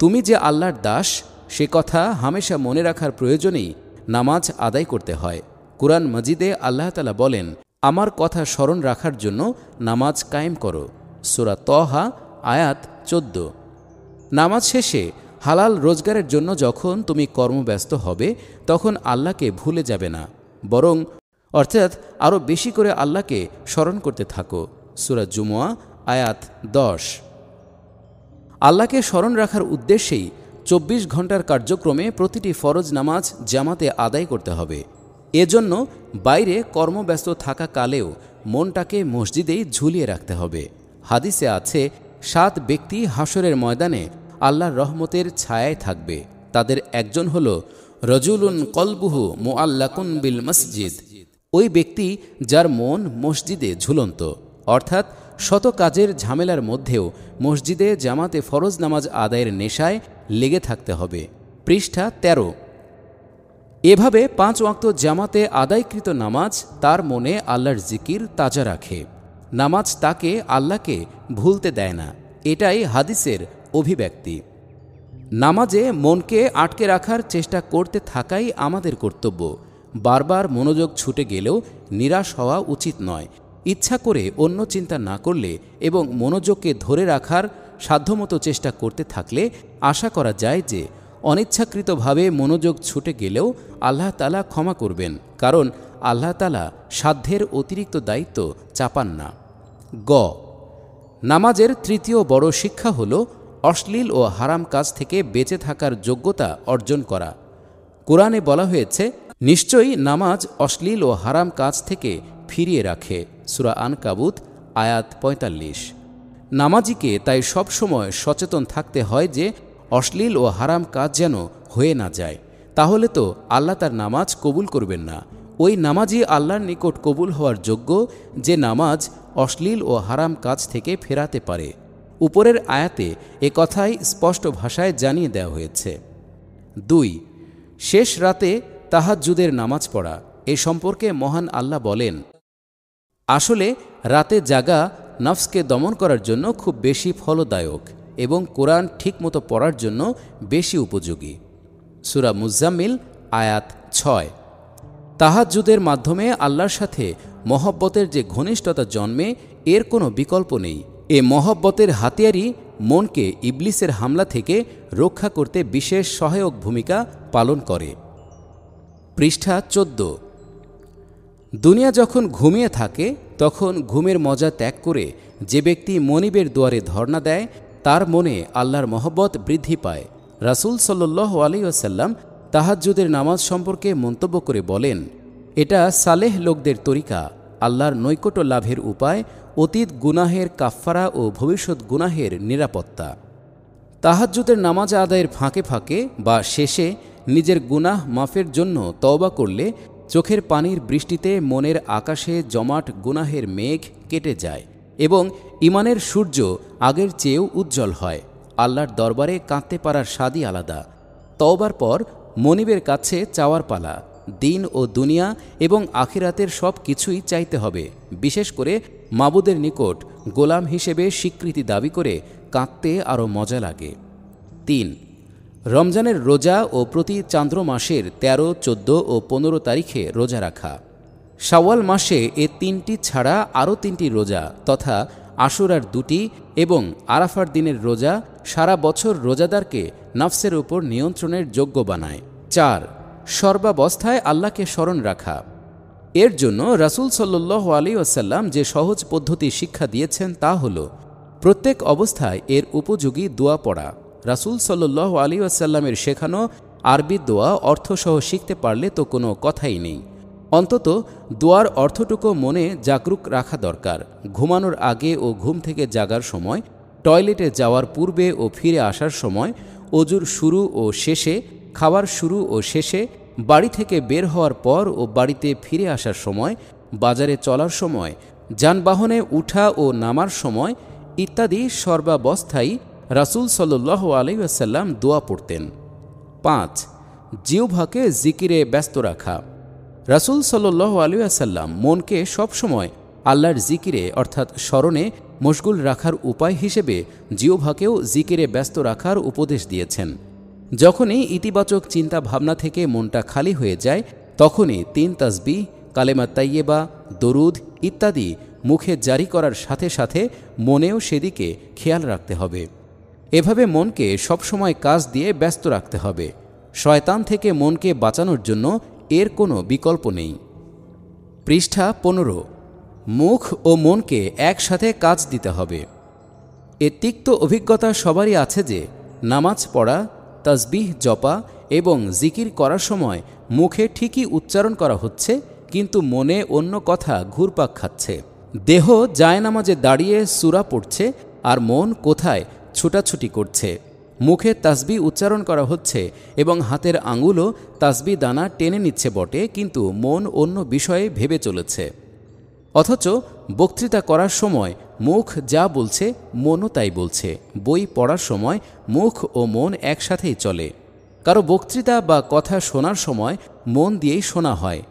তুমি যে আল্লাহর দাস সে কথা হামেশা মনে রাখার প্রয়োজনেই নামাজ আদায় করতে হয় কোরআন মজিদে আল্লাহতালা বলেন আমার কথা স্মরণ রাখার জন্য নামাজ কায়েম করো সুরা তহা আয়াত চোদ্দ নামাজ শেষে হালাল রোজগারের জন্য যখন তুমি কর্মব্যস্ত হবে তখন আল্লাহকে ভুলে যাবে না বরং অর্থাৎ আরও বেশি করে আল্লাহকে স্মরণ করতে থাকো সুরাজ জুমুয়া আয়াত দশ আল্লাহকে স্মরণ রাখার উদ্দেশ্যেই চব্বিশ ঘন্টার কার্যক্রমে প্রতিটি ফরজ নামাজ জামাতে আদায় করতে হবে এজন্য বাইরে কর্মব্যস্ত থাকাকালেও মনটাকে মসজিদেই ঝুলিয়ে রাখতে হবে হাদিসে আছে সাত ব্যক্তি হাসরের ময়দানে আল্লাহর রহমতের ছায়ায় থাকবে তাদের একজন হল রজুলুন কলবুহু আল্লাকুন বিল মসজিদ ওই ব্যক্তি যার মন মসজিদে ঝুলন্ত অর্থাৎ শত কাজের ঝামেলার মধ্যেও মসজিদে জামাতে ফরজ নামাজ আদায়ের নেশায় লেগে থাকতে হবে পৃষ্ঠা ১৩ এভাবে পাঁচ ওয়াক্ত জামাতে আদায়কৃত নামাজ তার মনে আল্লাহর জিকির তাজা রাখে নামাজ তাকে আল্লাহকে ভুলতে দেয় না এটাই হাদিসের অভিব্যক্তি নামাজে মনকে আটকে রাখার চেষ্টা করতে থাকাই আমাদের কর্তব্য বারবার মনোযোগ ছুটে গেলেও নিরাশ হওয়া উচিত নয় ইচ্ছা করে অন্য চিন্তা না করলে এবং মনোযোগকে ধরে রাখার সাধ্যমতো চেষ্টা করতে থাকলে আশা করা যায় যে অনিচ্ছাকৃতভাবে মনোযোগ ছুটে গেলেও আল্লাহ তালা ক্ষমা করবেন কারণ আল্লাহ তালা সাধ্যের অতিরিক্ত দায়িত্ব চাপান না গ নামাজের তৃতীয় বড় শিক্ষা হল অশ্লীল ও হারাম কাজ থেকে বেঁচে থাকার যোগ্যতা অর্জন করা কোরআনে বলা হয়েছে নিশ্চয়ই নামাজ অশ্লীল ও হারাম কাজ থেকে ফিরিয়ে রাখে সুরা আন কাবুত আয়াত ৪৫ নামাজিকে তাই সবসময় সচেতন থাকতে হয় যে অশ্লীল ও হারাম কাজ যেন হয়ে না যায় তাহলে তো আল্লাহ তার নামাজ কবুল করবেন না ওই নামাজই আল্লাহর নিকট কবুল হওয়ার যোগ্য যে নামাজ অশ্লীল ও হারাম কাজ থেকে ফেরাতে পারে উপরের আয়াতে এ কথাই স্পষ্ট ভাষায় জানিয়ে দেওয়া হয়েছে দুই শেষ রাতে তাহাজুদের নামাজ পড়া এ সম্পর্কে মহান আল্লাহ বলেন আসলে রাতে জাগা নফসকে দমন করার জন্য খুব বেশি ফলদায়ক এবং কোরআন ঠিকমতো পড়ার জন্য বেশি উপযোগী সুরা মুজাম্মিল আয়াত ছয় তাহাজুদের মাধ্যমে আল্লাহর সাথে মহব্বতের যে ঘনিষ্ঠতা জন্মে এর কোনো বিকল্প নেই এ মহব্বতের হাতিয়ারই মনকে ইবলিসের হামলা থেকে রক্ষা করতে বিশেষ সহায়ক ভূমিকা পালন করে পৃষ্ঠা চোদ্দ দুনিয়া যখন ঘুমিয়ে থাকে তখন ঘুমের মজা ত্যাগ করে যে ব্যক্তি মনিবের দুয়ারে ধর্ণা দেয় তার মনে আল্লাহর মহব্বত বৃদ্ধি পায় রাসুল সাল্লু আলিয়াসাল্লাম তাহাজুদের নামাজ সম্পর্কে মন্তব্য করে বলেন এটা সালেহ লোকদের তরিকা আল্লাহর নৈকট্য লাভের উপায় অতীত গুনাহের কাফফারা ও ভবিষ্যৎ গুনাহের নিরাপত্তা তাহাজ্জুদের নামাজ আদায়ের ফাঁকে ফাঁকে বা শেষে নিজের গুনাহ মাফের জন্য তওবা করলে চোখের পানির বৃষ্টিতে মনের আকাশে জমাট গুনাহের মেঘ কেটে যায় এবং ইমানের সূর্য আগের চেয়েও উজ্জ্বল হয় আল্লাহর দরবারে কাঁদতে পারার স্বাদই আলাদা তওবার পর মনিবের কাছে চাওয়ার পালা দিন ও দুনিয়া এবং আখিরাতের সব কিছুই চাইতে হবে বিশেষ করে মাবুদের নিকট গোলাম হিসেবে স্বীকৃতি দাবি করে কাঁদতে আরও মজা লাগে তিন রমজানের রোজা ও প্রতি চান্দ্র মাসের ১৩, ১৪ ও পনেরো তারিখে রোজা রাখা শাওয়াল মাসে এ তিনটি ছাড়া আরও তিনটি রোজা তথা আশুরার দুটি এবং আরাফার দিনের রোজা সারা বছর রোজাদারকে নাফসের উপর নিয়ন্ত্রণের যোগ্য বানায় চার সর্বাবস্থায় আল্লাহকে স্মরণ রাখা এর জন্য রাসুল সাল্লাহ আলী আসাল্লাম যে সহজ পদ্ধতি শিক্ষা দিয়েছেন তা হল প্রত্যেক অবস্থায় এর উপযোগী দোয়া পড়া রাসুল সাল্লাহ আলী আসাল্লামের শেখানো আরবি দোয়া অর্থসহ শিখতে পারলে তো কোনো কথাই নেই অন্তত দোয়ার অর্থটুকু মনে জাগরুক রাখা দরকার ঘুমানোর আগে ও ঘুম থেকে জাগার সময় টয়লেটে যাওয়ার পূর্বে ও ফিরে আসার সময় অজুর শুরু ও শেষে খাওয়ার শুরু ও শেষে বাড়ি থেকে বের হওয়ার পর ও বাড়িতে ফিরে আসার সময় বাজারে চলার সময় যানবাহনে উঠা ও নামার সময় ইত্যাদি সর্বাবস্থায় রাসুল সাল্লাহ আলাইসাল্লাম দোয়া পড়তেন পাঁচ জিউভাকে জিকিরে ব্যস্ত রাখা রাসুল সাল্লাহ আলিয়াসাল্লাম মনকে সবসময় আল্লাহর জিকিরে অর্থাৎ স্মরণে মশগুল রাখার উপায় হিসেবে জিওভাকেও জিকিরে ব্যস্ত রাখার উপদেশ দিয়েছেন যখনই ইতিবাচক চিন্তা ভাবনা থেকে মনটা খালি হয়ে যায় তখনই তিন তাসবি কালেমা তাইয়েবা দরুদ ইত্যাদি মুখে জারি করার সাথে সাথে মনেও সেদিকে খেয়াল রাখতে হবে এভাবে মনকে সবসময় কাজ দিয়ে ব্যস্ত রাখতে হবে শয়তান থেকে মনকে বাঁচানোর জন্য এর কোনো বিকল্প নেই পৃষ্ঠা পনেরো মুখ ও মনকে একসাথে কাজ দিতে হবে এ তিক্ত অভিজ্ঞতা সবারই আছে যে নামাজ পড়া তাসবিহ জপা এবং জিকির করার সময় মুখে ঠিকই উচ্চারণ করা হচ্ছে কিন্তু মনে অন্য কথা ঘুরপাক খাচ্ছে দেহ জায়নামাজে দাঁড়িয়ে সুরা পড়ছে আর মন কোথায় ছুটাছুটি করছে মুখে তাসবি উচ্চারণ করা হচ্ছে এবং হাতের আঙুলও তাসবি দানা টেনে নিচ্ছে বটে কিন্তু মন অন্য বিষয়ে ভেবে চলেছে অথচ বক্তৃতা করার সময় মুখ যা বলছে মনও তাই বলছে বই পড়ার সময় মুখ ও মন একসাথেই চলে কারো বক্তৃতা বা কথা শোনার সময় মন দিয়েই শোনা হয়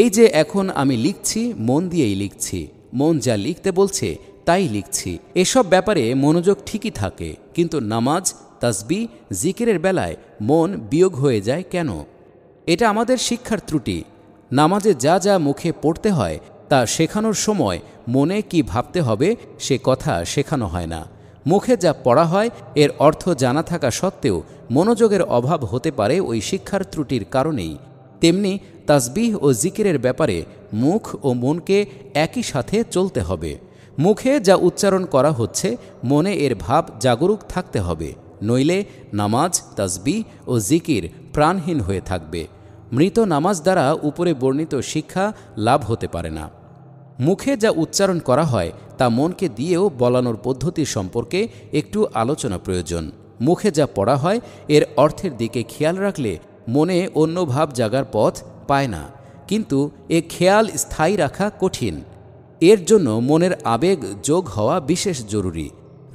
এই যে এখন আমি লিখছি মন দিয়েই লিখছি মন যা লিখতে বলছে তাই লিখছি এসব ব্যাপারে মনোযোগ ঠিকই থাকে কিন্তু নামাজ তাসবি জিকিরের বেলায় মন বিয়োগ হয়ে যায় কেন এটা আমাদের শিক্ষার ত্রুটি নামাজে যা যা মুখে পড়তে হয় তা শেখানোর সময় মনে কি ভাবতে হবে সে কথা শেখানো হয় না মুখে যা পড়া হয় এর অর্থ জানা থাকা সত্ত্বেও মনোযোগের অভাব হতে পারে ওই শিক্ষার ত্রুটির কারণেই তেমনি তাসবিহ ও জিকিরের ব্যাপারে মুখ ও মনকে একই সাথে চলতে হবে মুখে যা উচ্চারণ করা হচ্ছে মনে এর ভাব জাগরুক থাকতে হবে নইলে নামাজ তাজবি ও জিকির প্রাণহীন হয়ে থাকবে মৃত নামাজ দ্বারা উপরে বর্ণিত শিক্ষা লাভ হতে পারে না মুখে যা উচ্চারণ করা হয় তা মনকে দিয়েও বলানোর পদ্ধতি সম্পর্কে একটু আলোচনা প্রয়োজন মুখে যা পড়া হয় এর অর্থের দিকে খেয়াল রাখলে মনে অন্য ভাব জাগার পথ পায় না কিন্তু এ খেয়াল স্থায়ী রাখা কঠিন এর জন্য মনের আবেগ যোগ হওয়া বিশেষ জরুরি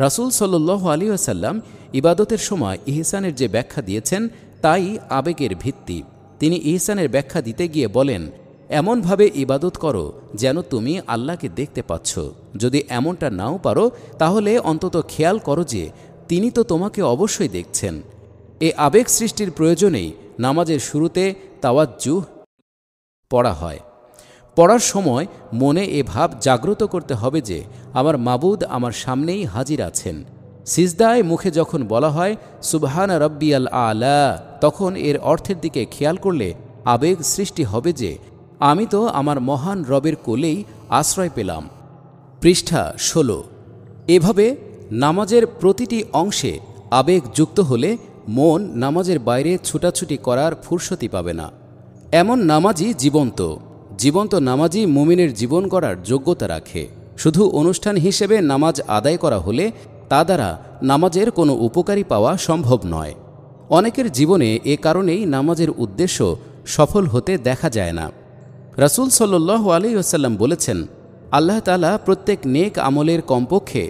রাসুল সাল্লাহ আলী আসাল্লাম ইবাদতের সময় ইহসানের যে ব্যাখ্যা দিয়েছেন তাই আবেগের ভিত্তি তিনি ইহসানের ব্যাখ্যা দিতে গিয়ে বলেন এমনভাবে ইবাদত করো যেন তুমি আল্লাহকে দেখতে পাচ্ছ যদি এমনটা নাও পারো তাহলে অন্তত খেয়াল করো যে তিনি তো তোমাকে অবশ্যই দেখছেন এ আবেগ সৃষ্টির প্রয়োজনেই নামাজের শুরুতে তাওয়াজ্জুহ পড়া হয় পড়ার সময় মনে এ ভাব জাগ্রত করতে হবে যে আমার মাবুদ আমার সামনেই হাজির আছেন সিজদায় মুখে যখন বলা হয় সুবহান রব্বিয়াল আলা তখন এর অর্থের দিকে খেয়াল করলে আবেগ সৃষ্টি হবে যে আমি তো আমার মহান রবের কোলেই আশ্রয় পেলাম পৃষ্ঠা ষোলো এভাবে নামাজের প্রতিটি অংশে আবেগ যুক্ত হলে মন নামাজের বাইরে ছুটাছুটি করার ফুরসতি পাবে না এমন নামাজই জীবন্ত জীবন্ত নামাজই মুমিনের জীবন করার যোগ্যতা রাখে শুধু অনুষ্ঠান হিসেবে নামাজ আদায় করা হলে তা দ্বারা নামাজের কোনো উপকারী পাওয়া সম্ভব নয় অনেকের জীবনে এ কারণেই নামাজের উদ্দেশ্য সফল হতে দেখা যায় না রাসুল সল্লু আলী আসাল্লাম বলেছেন আল্লাহ তালা প্রত্যেক নেক আমলের কমপক্ষে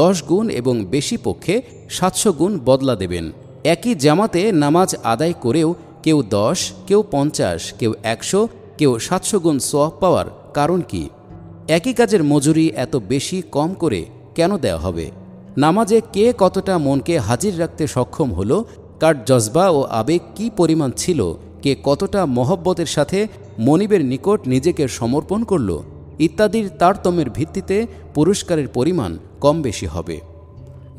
দশ গুণ এবং বেশি পক্ষে সাতশো গুণ বদলা দেবেন একই জামাতে নামাজ আদায় করেও কেউ দশ কেউ পঞ্চাশ কেউ একশো কেউ সাতশো গুণ সোয়াব পাওয়ার কারণ কি একই কাজের মজুরি এত বেশি কম করে কেন দেওয়া হবে নামাজে কে কতটা মনকে হাজির রাখতে সক্ষম হলো কার জজবা ও আবেগ কি পরিমাণ ছিল কে কতটা মহব্বতের সাথে মনিবের নিকট নিজেকে সমর্পণ করল ইত্যাদির তারতম্যের ভিত্তিতে পুরস্কারের পরিমাণ কম বেশি হবে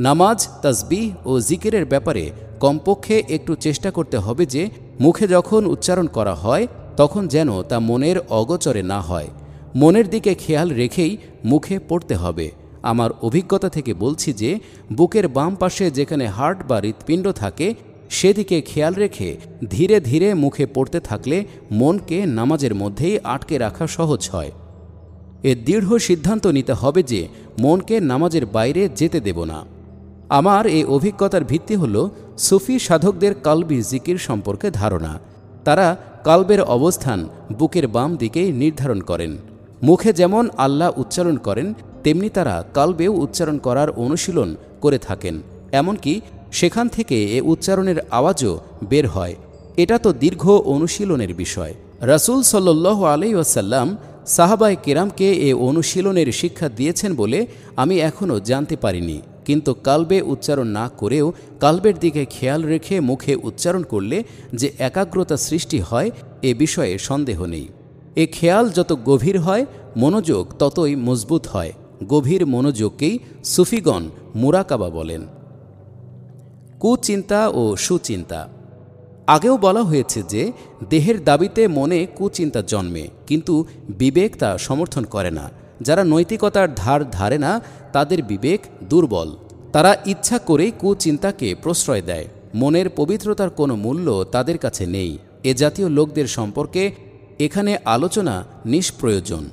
নামাজ তাজবিহ ও জিকিরের ব্যাপারে কমপক্ষে একটু চেষ্টা করতে হবে যে মুখে যখন উচ্চারণ করা হয় তখন যেন তা মনের অগচরে না হয় মনের দিকে খেয়াল রেখেই মুখে পড়তে হবে আমার অভিজ্ঞতা থেকে বলছি যে বুকের বাম পাশে যেখানে হার্ট বা হৃৎপিণ্ড থাকে সেদিকে খেয়াল রেখে ধীরে ধীরে মুখে পড়তে থাকলে মনকে নামাজের মধ্যেই আটকে রাখা সহজ হয় এ দৃঢ় সিদ্ধান্ত নিতে হবে যে মনকে নামাজের বাইরে যেতে দেব না আমার এই অভিজ্ঞতার ভিত্তি হল সুফি সাধকদের কালবি জিকির সম্পর্কে ধারণা তারা কালবের অবস্থান বুকের বাম দিকেই নির্ধারণ করেন মুখে যেমন আল্লাহ উচ্চারণ করেন তেমনি তারা কালবেও উচ্চারণ করার অনুশীলন করে থাকেন এমনকি সেখান থেকে এ উচ্চারণের আওয়াজও বের হয় এটা তো দীর্ঘ অনুশীলনের বিষয় রাসুল সাল্ল আলাই ওয়াসাল্লাম সাহাবায় কেরামকে এ অনুশীলনের শিক্ষা দিয়েছেন বলে আমি এখনও জানতে পারিনি কিন্তু কালবে উচ্চারণ না করেও কালবের দিকে খেয়াল রেখে মুখে উচ্চারণ করলে যে একাগ্রতা সৃষ্টি হয় এ বিষয়ে সন্দেহ নেই এ খেয়াল যত গভীর হয় মনোযোগ ততই মজবুত হয় গভীর মনোযোগকেই সুফিগণ মুরাকাবা বলেন কুচিন্তা ও সুচিন্তা আগেও বলা হয়েছে যে দেহের দাবিতে মনে কুচিন্তা জন্মে কিন্তু বিবেক তা সমর্থন করে না যারা নৈতিকতার ধার ধারে না তাদের বিবেক দুর্বল তারা ইচ্ছা করেই কুচিন্তাকে প্রশ্রয় দেয় মনের পবিত্রতার কোনো মূল্য তাদের কাছে নেই এ জাতীয় লোকদের সম্পর্কে এখানে আলোচনা নিষ্প্রয়োজন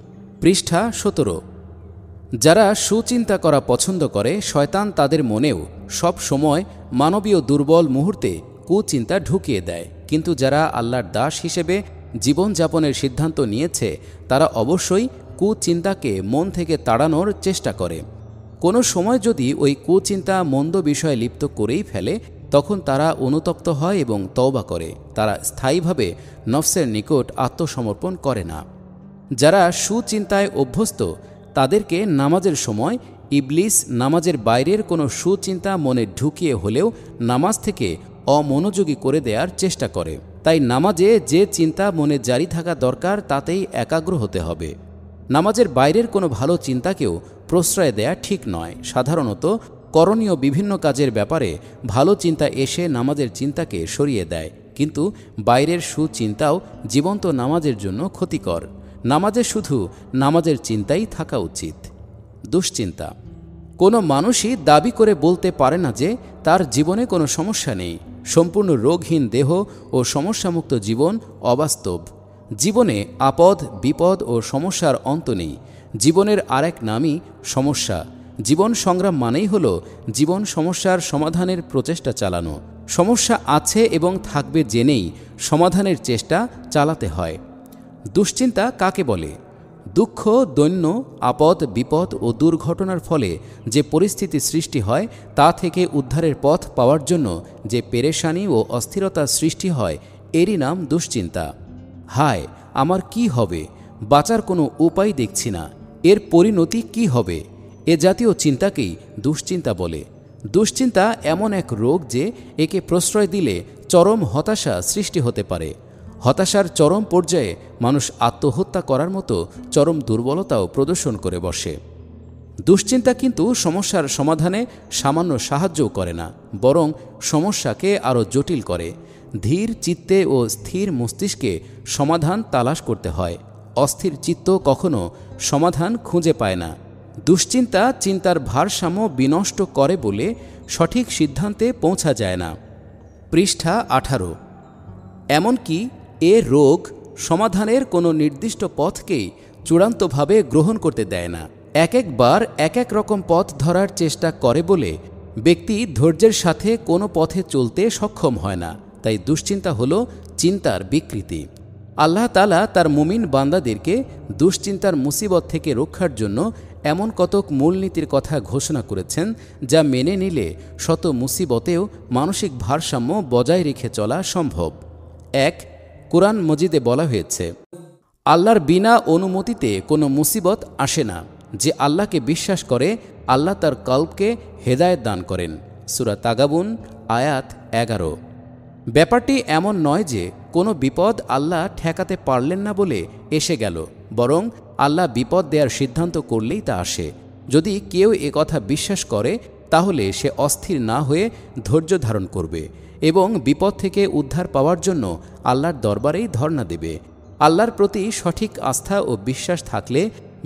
পৃষ্ঠা সতেরো যারা সুচিন্তা করা পছন্দ করে শয়তান তাদের মনেও সব সময় মানবীয় দুর্বল মুহূর্তে কুচিন্তা ঢুকিয়ে দেয় কিন্তু যারা আল্লাহর দাস হিসেবে জীবনযাপনের সিদ্ধান্ত নিয়েছে তারা অবশ্যই কুচিন্তাকে মন থেকে তাড়ানোর চেষ্টা করে কোনো সময় যদি ওই কুচিন্তা মন্দ বিষয়ে লিপ্ত করেই ফেলে তখন তারা অনুতপ্ত হয় এবং তওবা করে তারা স্থায়ীভাবে নফসের নিকট আত্মসমর্পণ করে না যারা সুচিন্তায় অভ্যস্ত তাদেরকে নামাজের সময় ইবলিস নামাজের বাইরের কোনো সুচিন্তা মনে ঢুকিয়ে হলেও নামাজ থেকে অমনোযোগী করে দেওয়ার চেষ্টা করে তাই নামাজে যে চিন্তা মনে জারি থাকা দরকার তাতেই একাগ্র হতে হবে নামাজের বাইরের কোনো ভালো চিন্তাকেও প্রশ্রয় দেয়া ঠিক নয় সাধারণত করণীয় বিভিন্ন কাজের ব্যাপারে ভালো চিন্তা এসে নামাজের চিন্তাকে সরিয়ে দেয় কিন্তু বাইরের সুচিন্তাও জীবন্ত নামাজের জন্য ক্ষতিকর নামাজে শুধু নামাজের চিন্তাই থাকা উচিত দুশ্চিন্তা কোনো মানুষই দাবি করে বলতে পারে না যে তার জীবনে কোনো সমস্যা নেই সম্পূর্ণ রোগহীন দেহ ও সমস্যামুক্ত জীবন অবাস্তব জীবনে আপদ বিপদ ও সমস্যার অন্ত নেই জীবনের আরেক নামই সমস্যা জীবন সংগ্রাম মানেই হল জীবন সমস্যার সমাধানের প্রচেষ্টা চালানো সমস্যা আছে এবং থাকবে জেনেই সমাধানের চেষ্টা চালাতে হয় দুশ্চিন্তা কাকে বলে দুঃখ দৈন্য আপদ বিপদ ও দুর্ঘটনার ফলে যে পরিস্থিতি সৃষ্টি হয় তা থেকে উদ্ধারের পথ পাওয়ার জন্য যে পেরেশানি ও অস্থিরতা সৃষ্টি হয় এরই নাম দুশ্চিন্তা হায় আমার কি হবে বাঁচার কোনো উপায় দেখছি না এর পরিণতি কি হবে এ জাতীয় চিন্তাকেই দুশ্চিন্তা বলে দুশ্চিন্তা এমন এক রোগ যে একে প্রশ্রয় দিলে চরম হতাশা সৃষ্টি হতে পারে হতাশার চরম পর্যায়ে মানুষ আত্মহত্যা করার মতো চরম দুর্বলতাও প্রদর্শন করে বসে দুশ্চিন্তা কিন্তু সমস্যার সমাধানে সামান্য সাহায্যও করে না বরং সমস্যাকে আরও জটিল করে ধীর চিত্তে ও স্থির মস্তিষ্কে সমাধান তালাশ করতে হয় অস্থির চিত্ত কখনো সমাধান খুঁজে পায় না দুশ্চিন্তা চিন্তার ভারসাম্য বিনষ্ট করে বলে সঠিক সিদ্ধান্তে পৌঁছা যায় না পৃষ্ঠা আঠারো এমনকি এ রোগ সমাধানের কোনো নির্দিষ্ট পথকেই চূড়ান্তভাবে গ্রহণ করতে দেয় না এক একবার এক এক রকম পথ ধরার চেষ্টা করে বলে ব্যক্তি ধৈর্যের সাথে কোনো পথে চলতে সক্ষম হয় না তাই দুশ্চিন্তা হল চিন্তার বিকৃতি আল্লাহ তালা তার মুমিন বান্দাদেরকে দুশ্চিন্তার মুসিবত থেকে রক্ষার জন্য এমন কতক মূলনীতির কথা ঘোষণা করেছেন যা মেনে নিলে শত মুসিবতেও মানসিক ভারসাম্য বজায় রেখে চলা সম্ভব এক কোরআন মজিদে বলা হয়েছে আল্লাহর বিনা অনুমতিতে কোনো মুসিবত আসে না যে আল্লাহকে বিশ্বাস করে আল্লাহ তার কল্পকে হেদায়ত দান করেন সুরা তাগাবুন আয়াত এগারো ব্যাপারটি এমন নয় যে কোনো বিপদ আল্লাহ ঠেকাতে পারলেন না বলে এসে গেল বরং আল্লাহ বিপদ দেওয়ার সিদ্ধান্ত করলেই তা আসে যদি কেউ কথা বিশ্বাস করে তাহলে সে অস্থির না হয়ে ধৈর্য ধারণ করবে এবং বিপদ থেকে উদ্ধার পাওয়ার জন্য আল্লাহর দরবারেই ধর্ণা দেবে আল্লাহর প্রতি সঠিক আস্থা ও বিশ্বাস থাকলে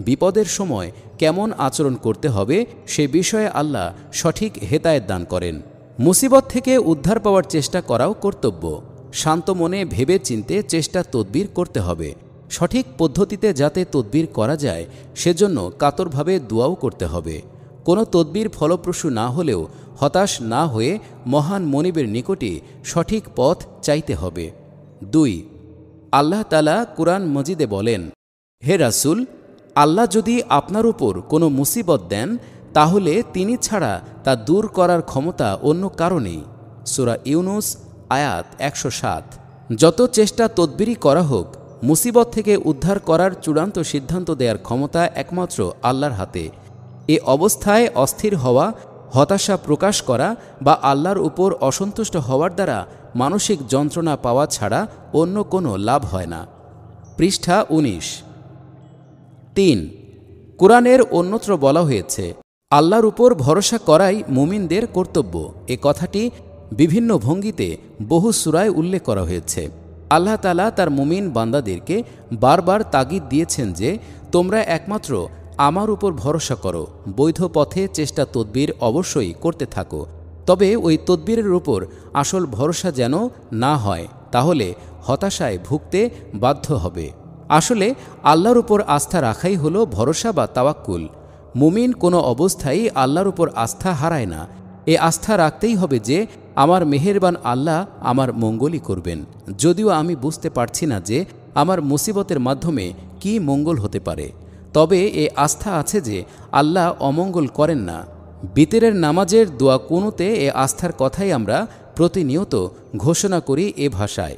বিপদের সময় কেমন আচরণ করতে হবে সে বিষয়ে আল্লাহ সঠিক হেতায়ত দান করেন মুসিবত থেকে উদ্ধার পাওয়ার চেষ্টা করাও কর্তব্য শান্ত মনে ভেবে চিনতে চেষ্টা তদবির করতে হবে সঠিক পদ্ধতিতে যাতে তদবির করা যায় সেজন্য কাতরভাবে দোয়াও করতে হবে কোনো তদবির ফলপ্রসূ না হলেও হতাশ না হয়ে মহান মনিবের নিকটে সঠিক পথ চাইতে হবে দুই আল্লাহ তালা কুরআন মজিদে বলেন হে রাসুল আল্লাহ যদি আপনার উপর কোনো মুসিবত দেন তাহলে তিনি ছাড়া তা দূর করার ক্ষমতা অন্য কারণেই সুরা ইউনুস আয়াত একশো সাত যত চেষ্টা তদবিরি করা হোক মুসিবত থেকে উদ্ধার করার চূড়ান্ত সিদ্ধান্ত দেওয়ার ক্ষমতা একমাত্র আল্লাহর হাতে এ অবস্থায় অস্থির হওয়া হতাশা প্রকাশ করা বা আল্লাহর উপর অসন্তুষ্ট হওয়ার দ্বারা মানসিক যন্ত্রণা পাওয়া ছাড়া অন্য কোনো লাভ হয় না পৃষ্ঠা ১৯ তিন কোরআনের অন্যত্র বলা হয়েছে আল্লাহর উপর ভরসা করাই মুমিনদের কর্তব্য এ কথাটি বিভিন্ন ভঙ্গিতে বহু সুরায় উল্লেখ করা হয়েছে আল্লাহ তালা তার মুমিন বান্দাদেরকে বারবার তাগিদ দিয়েছেন যে তোমরা একমাত্র আমার উপর ভরসা করো বৈধ পথে চেষ্টা তদ্বির অবশ্যই করতে থাকো তবে ওই তদ্বিরের উপর আসল ভরসা যেন না হয় তাহলে হতাশায় ভুগতে বাধ্য হবে আসলে আল্লাহর উপর আস্থা রাখাই হলো ভরসা বা তাওয়াক্কুল মুমিন কোনো অবস্থায় আল্লাহর উপর আস্থা হারায় না এ আস্থা রাখতেই হবে যে আমার মেহেরবান আল্লাহ আমার মঙ্গলই করবেন যদিও আমি বুঝতে পারছি না যে আমার মুসিবতের মাধ্যমে কি মঙ্গল হতে পারে তবে এ আস্থা আছে যে আল্লাহ অমঙ্গল করেন না বিতেরের নামাজের দোয়া কোনোতে এ আস্থার কথাই আমরা প্রতিনিয়ত ঘোষণা করি এ ভাষায়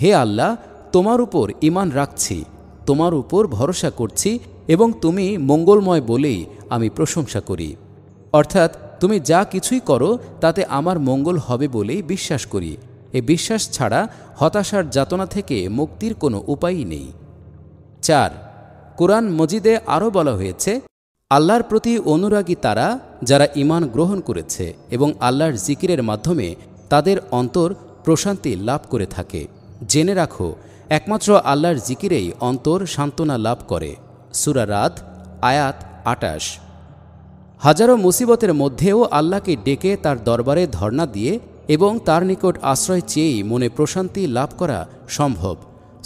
হে আল্লাহ তোমার উপর ইমান রাখছি তোমার উপর ভরসা করছি এবং তুমি মঙ্গলময় বলেই আমি প্রশংসা করি অর্থাৎ তুমি যা কিছুই করো তাতে আমার মঙ্গল হবে বলেই বিশ্বাস করি এ বিশ্বাস ছাড়া হতাশার যাতনা থেকে মুক্তির কোনো উপায়ই নেই চার কোরআন মজিদে আরও বলা হয়েছে আল্লাহর প্রতি অনুরাগী তারা যারা ইমান গ্রহণ করেছে এবং আল্লাহর জিকিরের মাধ্যমে তাদের অন্তর প্রশান্তি লাভ করে থাকে জেনে রাখো একমাত্র আল্লাহর জিকিরেই অন্তর সান্ত্বনা লাভ করে সুরারাত আয়াত আটাশ হাজারো মুসিবতের মধ্যেও আল্লাহকে ডেকে তার দরবারে ধর্ণা দিয়ে এবং তার নিকট আশ্রয় চেয়েই মনে প্রশান্তি লাভ করা সম্ভব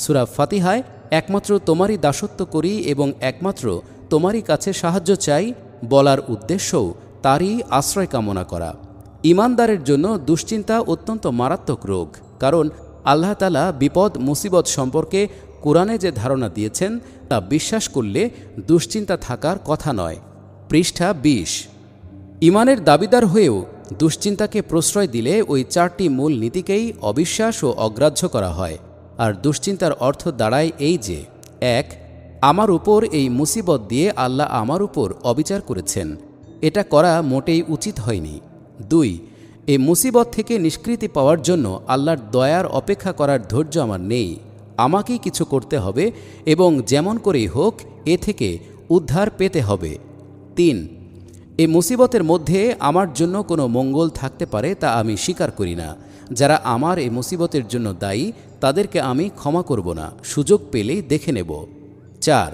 সুরা ফাতিহায় একমাত্র তোমারই দাসত্ব করি এবং একমাত্র তোমারই কাছে সাহায্য চাই বলার উদ্দেশ্যও তারই আশ্রয় কামনা করা ইমানদারের জন্য দুশ্চিন্তা অত্যন্ত মারাত্মক রোগ কারণ আল্লাহ তালা বিপদ মুসিবত সম্পর্কে কোরআনে যে ধারণা দিয়েছেন তা বিশ্বাস করলে দুশ্চিন্তা থাকার কথা নয় পৃষ্ঠা বিশ ইমানের দাবিদার হয়েও দুশ্চিন্তাকে প্রশ্রয় দিলে ওই চারটি মূল নীতিকেই অবিশ্বাস ও অগ্রাহ্য করা হয় আর দুশ্চিন্তার অর্থ দাঁড়ায় এই যে এক আমার উপর এই মুসিবত দিয়ে আল্লাহ আমার উপর অবিচার করেছেন এটা করা মোটেই উচিত হয়নি দুই এই মুসিবত থেকে নিষ্কৃতি পাওয়ার জন্য আল্লাহর দয়ার অপেক্ষা করার ধৈর্য আমার নেই আমাকেই কিছু করতে হবে এবং যেমন করেই হোক এ থেকে উদ্ধার পেতে হবে তিন এই মুসিবতের মধ্যে আমার জন্য কোনো মঙ্গল থাকতে পারে তা আমি স্বীকার করি না যারা আমার এই মুসিবতের জন্য দায়ী তাদেরকে আমি ক্ষমা করব না সুযোগ পেলেই দেখে নেব চার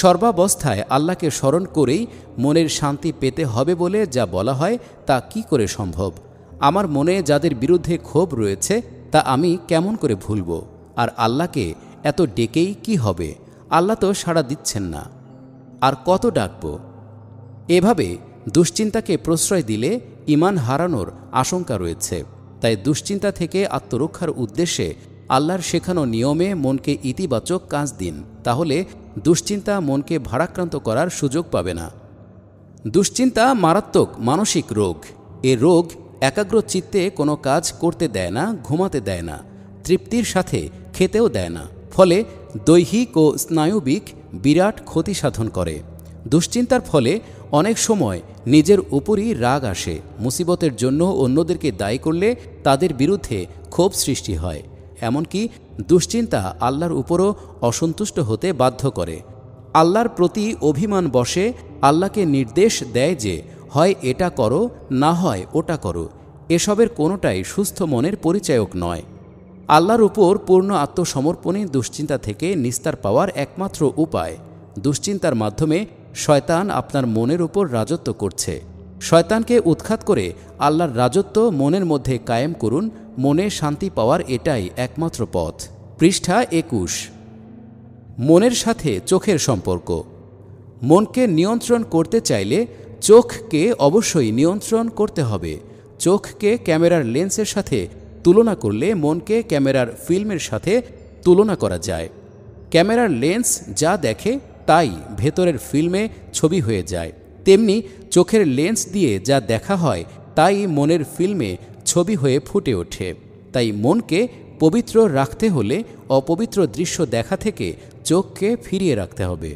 সর্বাবস্থায় আল্লাহকে স্মরণ করেই মনের শান্তি পেতে হবে বলে যা বলা হয় তা কি করে সম্ভব আমার মনে যাদের বিরুদ্ধে ক্ষোভ রয়েছে তা আমি কেমন করে ভুলব আর আল্লাহকে এত ডেকেই কি হবে আল্লাহ তো সাড়া দিচ্ছেন না আর কত ডাকবো এভাবে দুশ্চিন্তাকে প্রশ্রয় দিলে ইমান হারানোর আশঙ্কা রয়েছে তাই দুশ্চিন্তা থেকে আত্মরক্ষার উদ্দেশ্যে আল্লাহর শেখানো নিয়মে মনকে ইতিবাচক কাজ দিন তাহলে দুশ্চিন্তা মনকে ভারাক্রান্ত করার সুযোগ পাবে না দুশ্চিন্তা মারাত্মক মানসিক রোগ এ রোগ একাগ্র চিত্তে কোনো কাজ করতে দেয় না ঘুমাতে দেয় না তৃপ্তির সাথে খেতেও দেয় না ফলে দৈহিক ও স্নায়ুবিক বিরাট ক্ষতি সাধন করে দুশ্চিন্তার ফলে অনেক সময় নিজের উপরই রাগ আসে মুসিবতের জন্য অন্যদেরকে দায়ী করলে তাদের বিরুদ্ধে ক্ষোভ সৃষ্টি হয় এমনকি দুশ্চিন্তা আল্লাহর উপরও অসন্তুষ্ট হতে বাধ্য করে আল্লাহর প্রতি অভিমান বসে আল্লাহকে নির্দেশ দেয় যে হয় এটা করো না হয় ওটা করো এসবের কোনোটাই সুস্থ মনের পরিচায়ক নয় আল্লাহর উপর পূর্ণ আত্মসমর্পণে দুশ্চিন্তা থেকে নিস্তার পাওয়ার একমাত্র উপায় দুশ্চিন্তার মাধ্যমে শয়তান আপনার মনের উপর রাজত্ব করছে শয়তানকে উৎখাত করে আল্লাহর রাজত্ব মনের মধ্যে কায়েম করুন মনে শান্তি পাওয়ার এটাই একমাত্র পথ পৃষ্ঠা একুশ মনের সাথে চোখের সম্পর্ক মনকে নিয়ন্ত্রণ করতে চাইলে চোখকে অবশ্যই নিয়ন্ত্রণ করতে হবে চোখকে ক্যামেরার লেন্সের সাথে তুলনা করলে মনকে ক্যামেরার ফিল্মের সাথে তুলনা করা যায় ক্যামেরার লেন্স যা দেখে তাই ভেতরের ফিল্মে ছবি হয়ে যায় তেমনি চোখের লেন্স দিয়ে যা দেখা হয় তাই মনের ফিল্মে ছবি হয়ে ফুটে ওঠে তাই মনকে পবিত্র রাখতে হলে অপবিত্র দৃশ্য দেখা থেকে চোখকে ফিরিয়ে রাখতে হবে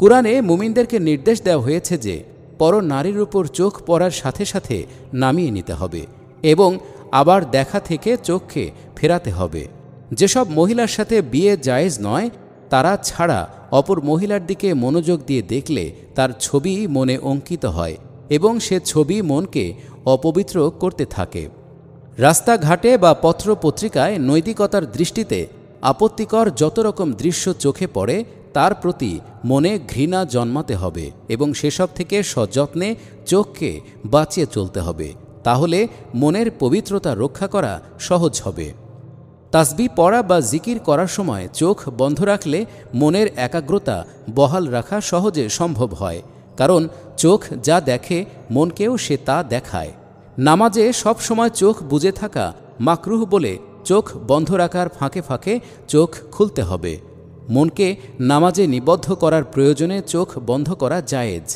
কোরআনে মুমিনদেরকে নির্দেশ দেওয়া হয়েছে যে পর নারীর উপর চোখ পড়ার সাথে সাথে নামিয়ে নিতে হবে এবং আবার দেখা থেকে চোখকে ফেরাতে হবে যেসব মহিলার সাথে বিয়ে জায়েজ নয় তারা ছাড়া অপর মহিলার দিকে মনোযোগ দিয়ে দেখলে তার ছবি মনে অঙ্কিত হয় এবং সে ছবি মনকে অপবিত্র করতে থাকে রাস্তাঘাটে বা পত্র পত্রিকায় নৈতিকতার দৃষ্টিতে আপত্তিকর যত রকম দৃশ্য চোখে পড়ে তার প্রতি মনে ঘৃণা জন্মাতে হবে এবং সেসব থেকে সযত্নে চোখকে বাঁচিয়ে চলতে হবে তাহলে মনের পবিত্রতা রক্ষা করা সহজ হবে তাসবি পড়া বা জিকির করার সময় চোখ বন্ধ রাখলে মনের একাগ্রতা বহাল রাখা সহজে সম্ভব হয় কারণ চোখ যা দেখে মনকেও সে তা দেখায় নামাজে সব সময় চোখ বুঝে থাকা মাকরুহ বলে চোখ বন্ধ রাখার ফাঁকে ফাঁকে চোখ খুলতে হবে মনকে নামাজে নিবদ্ধ করার প্রয়োজনে চোখ বন্ধ করা জায়েজ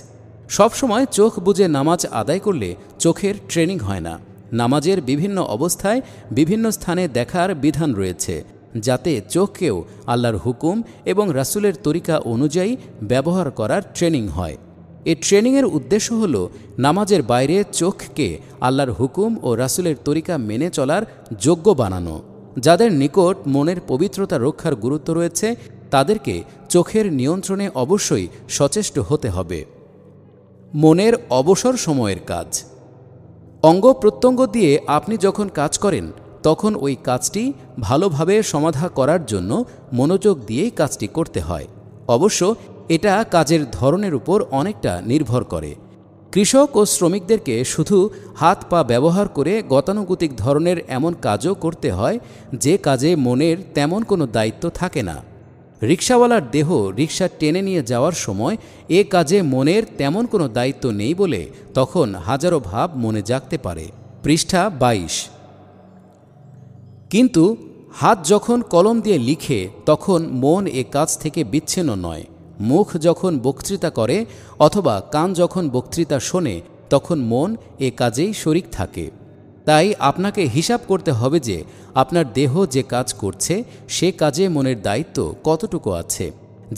সবসময় চোখ বুঝে নামাজ আদায় করলে চোখের ট্রেনিং হয় না নামাজের বিভিন্ন অবস্থায় বিভিন্ন স্থানে দেখার বিধান রয়েছে যাতে চোখকেও আল্লাহর হুকুম এবং রাসুলের তরিকা অনুযায়ী ব্যবহার করার ট্রেনিং হয় এ ট্রেনিংয়ের উদ্দেশ্য হল নামাজের বাইরে চোখকে আল্লাহর হুকুম ও রাসুলের তরিকা মেনে চলার যোগ্য বানানো যাদের নিকট মনের পবিত্রতা রক্ষার গুরুত্ব রয়েছে তাদেরকে চোখের নিয়ন্ত্রণে অবশ্যই সচেষ্ট হতে হবে মনের অবসর সময়ের কাজ অঙ্গ প্রত্যঙ্গ দিয়ে আপনি যখন কাজ করেন তখন ওই কাজটি ভালোভাবে সমাধা করার জন্য মনোযোগ দিয়েই কাজটি করতে হয় অবশ্য এটা কাজের ধরনের উপর অনেকটা নির্ভর করে কৃষক ও শ্রমিকদেরকে শুধু হাত পা ব্যবহার করে গতানুগতিক ধরনের এমন কাজও করতে হয় যে কাজে মনের তেমন কোনো দায়িত্ব থাকে না রিক্সাওয়ালার দেহ রিক্সা টেনে নিয়ে যাওয়ার সময় এ কাজে মনের তেমন কোনো দায়িত্ব নেই বলে তখন হাজারো ভাব মনে জাগতে পারে পৃষ্ঠা বাইশ কিন্তু হাত যখন কলম দিয়ে লিখে তখন মন এ কাজ থেকে বিচ্ছিন্ন নয় মুখ যখন বক্তৃতা করে অথবা কান যখন বক্তৃতা শোনে তখন মন এ কাজেই শরিক থাকে তাই আপনাকে হিসাব করতে হবে যে আপনার দেহ যে কাজ করছে সে কাজে মনের দায়িত্ব কতটুকু আছে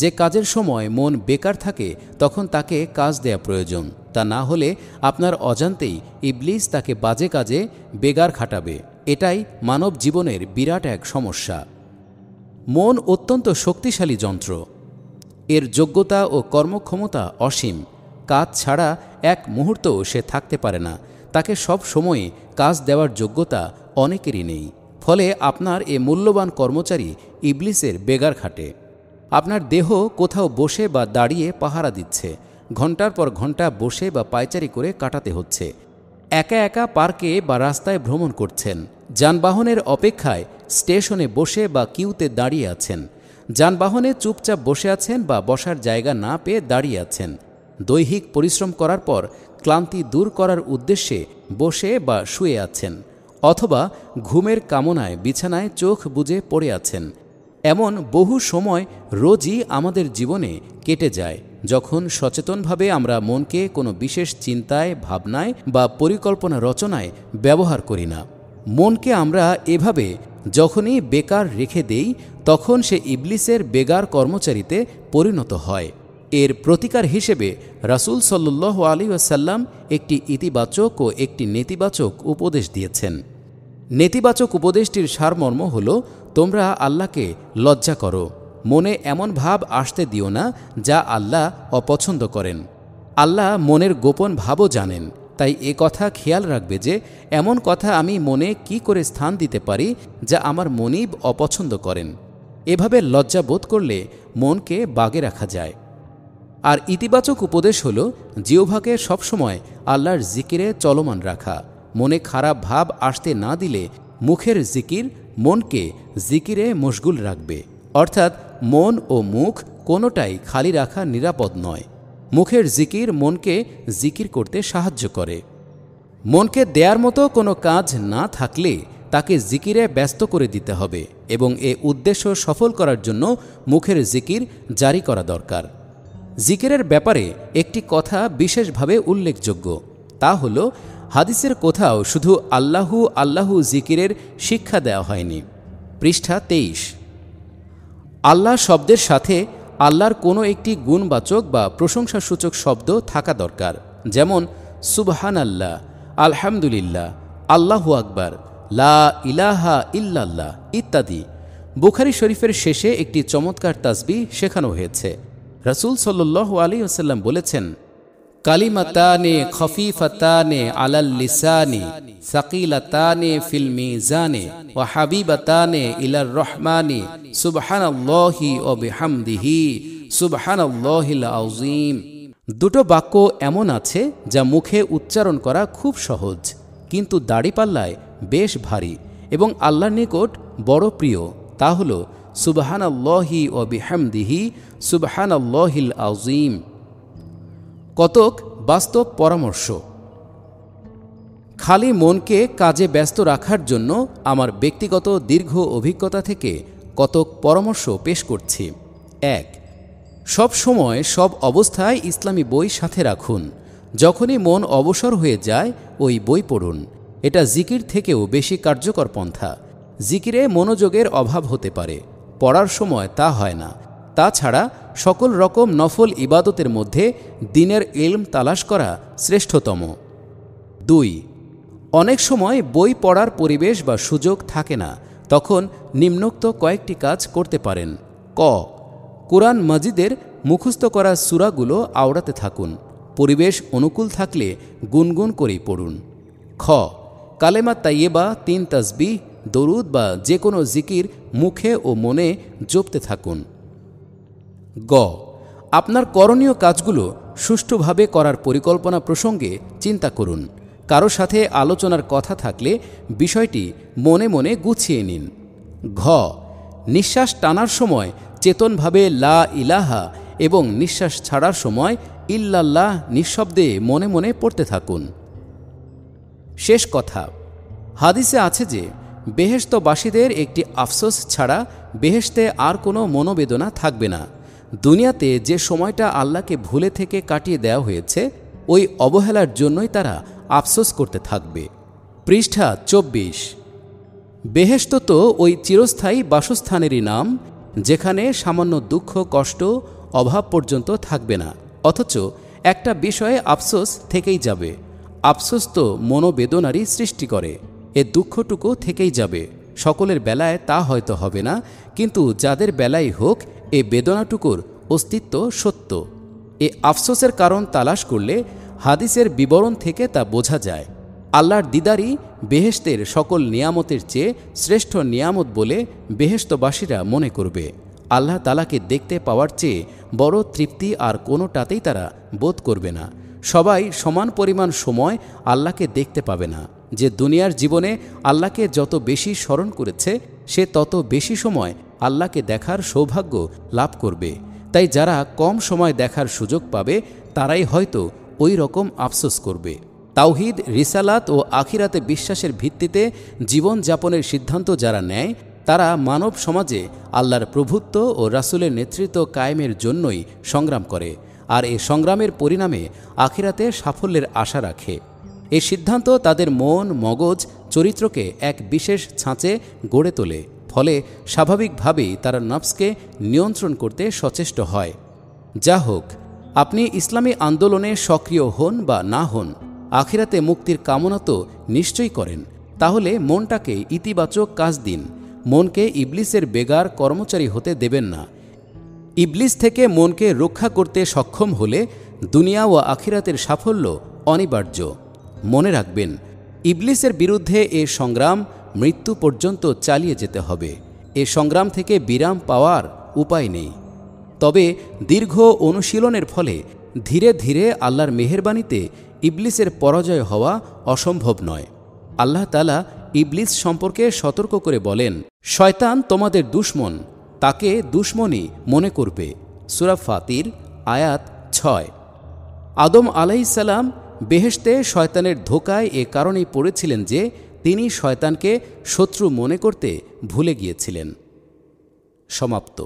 যে কাজের সময় মন বেকার থাকে তখন তাকে কাজ দেয়া প্রয়োজন তা না হলে আপনার অজান্তেই ইবলিস তাকে বাজে কাজে বেগার খাটাবে এটাই মানব জীবনের বিরাট এক সমস্যা মন অত্যন্ত শক্তিশালী যন্ত্র এর যোগ্যতা ও কর্মক্ষমতা অসীম কাজ ছাড়া এক মুহূর্তও সে থাকতে পারে না তাকে সব সময়ে কাজ দেওয়ার যোগ্যতা অনেকেরই নেই ফলে আপনার এ মূল্যবান কর্মচারী ইবলিসের বেগার খাটে আপনার দেহ কোথাও বসে বা দাঁড়িয়ে পাহারা দিচ্ছে ঘন্টার পর ঘন্টা বসে বা পায়চারি করে কাটাতে হচ্ছে একা একা পার্কে বা রাস্তায় ভ্রমণ করছেন যানবাহনের অপেক্ষায় স্টেশনে বসে বা কিউতে দাঁড়িয়ে আছেন যানবাহনে চুপচাপ বসে আছেন বা বসার জায়গা না পেয়ে দাঁড়িয়ে আছেন দৈহিক পরিশ্রম করার পর ক্লান্তি দূর করার উদ্দেশ্যে বসে বা শুয়ে আছেন অথবা ঘুমের কামনায় বিছানায় চোখ বুজে পড়ে আছেন এমন বহু সময় রোজই আমাদের জীবনে কেটে যায় যখন সচেতনভাবে আমরা মনকে কোনো বিশেষ চিন্তায় ভাবনায় বা পরিকল্পনা রচনায় ব্যবহার করি না মনকে আমরা এভাবে যখনই বেকার রেখে দেই তখন সে ইবলিসের বেগার কর্মচারীতে পরিণত হয় এর প্রতিকার হিসেবে রাসুল সাল্লু আলী আসাল্লাম একটি ইতিবাচক ও একটি নেতিবাচক উপদেশ দিয়েছেন নেতিবাচক উপদেশটির সারমর্ম হল তোমরা আল্লাহকে লজ্জা করো মনে এমন ভাব আসতে দিও না যা আল্লাহ অপছন্দ করেন আল্লাহ মনের গোপন ভাবও জানেন তাই এ কথা খেয়াল রাখবে যে এমন কথা আমি মনে কি করে স্থান দিতে পারি যা আমার মনিব অপছন্দ করেন এভাবে লজ্জা বোধ করলে মনকে বাগে রাখা যায় আর ইতিবাচক উপদেশ হল জিওভাকে সবসময় আল্লাহর জিকিরে চলমান রাখা মনে খারাপ ভাব আসতে না দিলে মুখের জিকির মনকে জিকিরে মশগুল রাখবে অর্থাৎ মন ও মুখ কোনোটাই খালি রাখা নিরাপদ নয় মুখের জিকির মনকে জিকির করতে সাহায্য করে মনকে দেয়ার মতো কোনো কাজ না থাকলে তাকে জিকিরে ব্যস্ত করে দিতে হবে এবং এ উদ্দেশ্য সফল করার জন্য মুখের জিকির জারি করা দরকার জিকিরের ব্যাপারে একটি কথা বিশেষভাবে উল্লেখযোগ্য তা হল হাদিসের কোথাও শুধু আল্লাহু আল্লাহু জিকিরের শিক্ষা দেওয়া হয়নি পৃষ্ঠা তেইশ আল্লাহ শব্দের সাথে আল্লাহর কোনো একটি গুণবাচক বা প্রশংসাসূচক শব্দ থাকা দরকার যেমন সুবহান আল্লাহ আলহামদুলিল্লাহ আল্লাহু আকবর লা ইলাহা ইল্লাল্লাহ ইত্যাদি বুখারি শরীফের শেষে একটি চমৎকার তাজবি শেখানো হয়েছে রসুল সল্লু আলী আসাল্লাম বলেছেন কালিমাতানে খফিফাতানে আলাল লিসানি সাকিলাতানে ফিল মিজানে ও হাবিবাতানে ইলার রহমানি সুবহানাল্লাহি ও বিহামদিহি সুবহানাল্লাহিল আউজিম দুটো বাক্য এমন আছে যা মুখে উচ্চারণ করা খুব সহজ কিন্তু দাড়িপাল্লায় বেশ ভারী এবং আল্লাহর নিকট বড় প্রিয় তা হলো সুবহান আল্লাহি ও বিহামদিহি সুবহান আজিম কতক বাস্তব পরামর্শ খালি মনকে কাজে ব্যস্ত রাখার জন্য আমার ব্যক্তিগত দীর্ঘ অভিজ্ঞতা থেকে কতক পরামর্শ পেশ করছি এক সব সময় সব অবস্থায় ইসলামী বই সাথে রাখুন যখনই মন অবসর হয়ে যায় ওই বই পড়ুন এটা জিকির থেকেও বেশি কার্যকর পন্থা জিকিরে মনোযোগের অভাব হতে পারে পড়ার সময় তা হয় না তাছাড়া সকল রকম নফল ইবাদতের মধ্যে দিনের ইলম তালাশ করা শ্রেষ্ঠতম দুই অনেক সময় বই পড়ার পরিবেশ বা সুযোগ থাকে না তখন নিম্নোক্ত কয়েকটি কাজ করতে পারেন ক কোরআন মজিদের মুখস্থ করা সুরাগুলো আওড়াতে থাকুন পরিবেশ অনুকূল থাকলে গুনগুন করেই পড়ুন খ কালেমা তাইয়েবা তিন তাজবি দরুদ বা যে কোনো জিকির মুখে ও মনে জপতে থাকুন গ আপনার করণীয় কাজগুলো সুষ্ঠুভাবে করার পরিকল্পনা প্রসঙ্গে চিন্তা করুন কারো সাথে আলোচনার কথা থাকলে বিষয়টি মনে মনে গুছিয়ে নিন ঘ নিঃশ্বাস টানার সময় চেতনভাবে লা ইলাহা এবং নিঃশ্বাস ছাড়ার সময় ইল্লাল্লাহ নিঃশব্দে মনে মনে পড়তে থাকুন শেষ কথা হাদিসে আছে যে বেহেস্তবাসীদের একটি আফসোস ছাড়া বেহেস্তে আর কোনো মনোবেদনা থাকবে না দুনিয়াতে যে সময়টা আল্লাহকে ভুলে থেকে কাটিয়ে দেওয়া হয়েছে ওই অবহেলার জন্যই তারা আফসোস করতে থাকবে পৃষ্ঠা চব্বিশ বেহেস্ত তো ওই চিরস্থায়ী বাসস্থানেরই নাম যেখানে সামান্য দুঃখ কষ্ট অভাব পর্যন্ত থাকবে না অথচ একটা বিষয়ে আফসোস থেকেই যাবে আফসোস তো মনোবেদনারই সৃষ্টি করে এ দুঃখটুকু থেকেই যাবে সকলের বেলায় তা হয়তো হবে না কিন্তু যাদের বেলাই হোক এ বেদনাটুকুর অস্তিত্ব সত্য এ আফসোসের কারণ তালাশ করলে হাদিসের বিবরণ থেকে তা বোঝা যায় আল্লাহর দিদারই বেহেস্তের সকল নিয়ামতের চেয়ে শ্রেষ্ঠ নিয়ামত বলে বেহেস্তবাসীরা মনে করবে আল্লাহ তালাকে দেখতে পাওয়ার চেয়ে বড় তৃপ্তি আর কোনোটাতেই তারা বোধ করবে না সবাই সমান পরিমাণ সময় আল্লাহকে দেখতে পাবে না যে দুনিয়ার জীবনে আল্লাহকে যত বেশি স্মরণ করেছে সে তত বেশি সময় আল্লাহকে দেখার সৌভাগ্য লাভ করবে তাই যারা কম সময় দেখার সুযোগ পাবে তারাই হয়তো ওই রকম আফসোস করবে তাওহিদ রিসালাত ও আখিরাতে বিশ্বাসের ভিত্তিতে জীবন যাপনের সিদ্ধান্ত যারা নেয় তারা মানব সমাজে আল্লাহর প্রভুত্ব ও রাসুলের নেতৃত্ব কায়েমের জন্যই সংগ্রাম করে আর এ সংগ্রামের পরিণামে আখিরাতে সাফল্যের আশা রাখে এই সিদ্ধান্ত তাদের মন মগজ চরিত্রকে এক বিশেষ ছাঁচে গড়ে তোলে ফলে স্বাভাবিকভাবেই তারা নফসকে নিয়ন্ত্রণ করতে সচেষ্ট হয় যা হোক আপনি ইসলামী আন্দোলনে সক্রিয় হন বা না হন আখিরাতে মুক্তির কামনা তো নিশ্চয়ই করেন তাহলে মনটাকে ইতিবাচক কাজ দিন মনকে ইবলিসের বেগার কর্মচারী হতে দেবেন না ইবলিস থেকে মনকে রক্ষা করতে সক্ষম হলে দুনিয়া ও আখিরাতের সাফল্য অনিবার্য মনে রাখবেন ইবলিসের বিরুদ্ধে এ সংগ্রাম মৃত্যু পর্যন্ত চালিয়ে যেতে হবে এ সংগ্রাম থেকে বিরাম পাওয়ার উপায় নেই তবে দীর্ঘ অনুশীলনের ফলে ধীরে ধীরে আল্লাহর মেহেরবানীতে ইবলিসের পরাজয় হওয়া অসম্ভব নয় আল্লাহ তালা ইবলিস সম্পর্কে সতর্ক করে বলেন শয়তান তোমাদের দুশ্মন তাকে দুশ্মনই মনে করবে সুরা আয়াত ছয় আদম আলাইসাল্লাম বেহেশতে শয়তানের ধোকায় এ কারণেই পড়েছিলেন যে তিনি শয়তানকে শত্রু মনে করতে ভুলে গিয়েছিলেন সমাপ্ত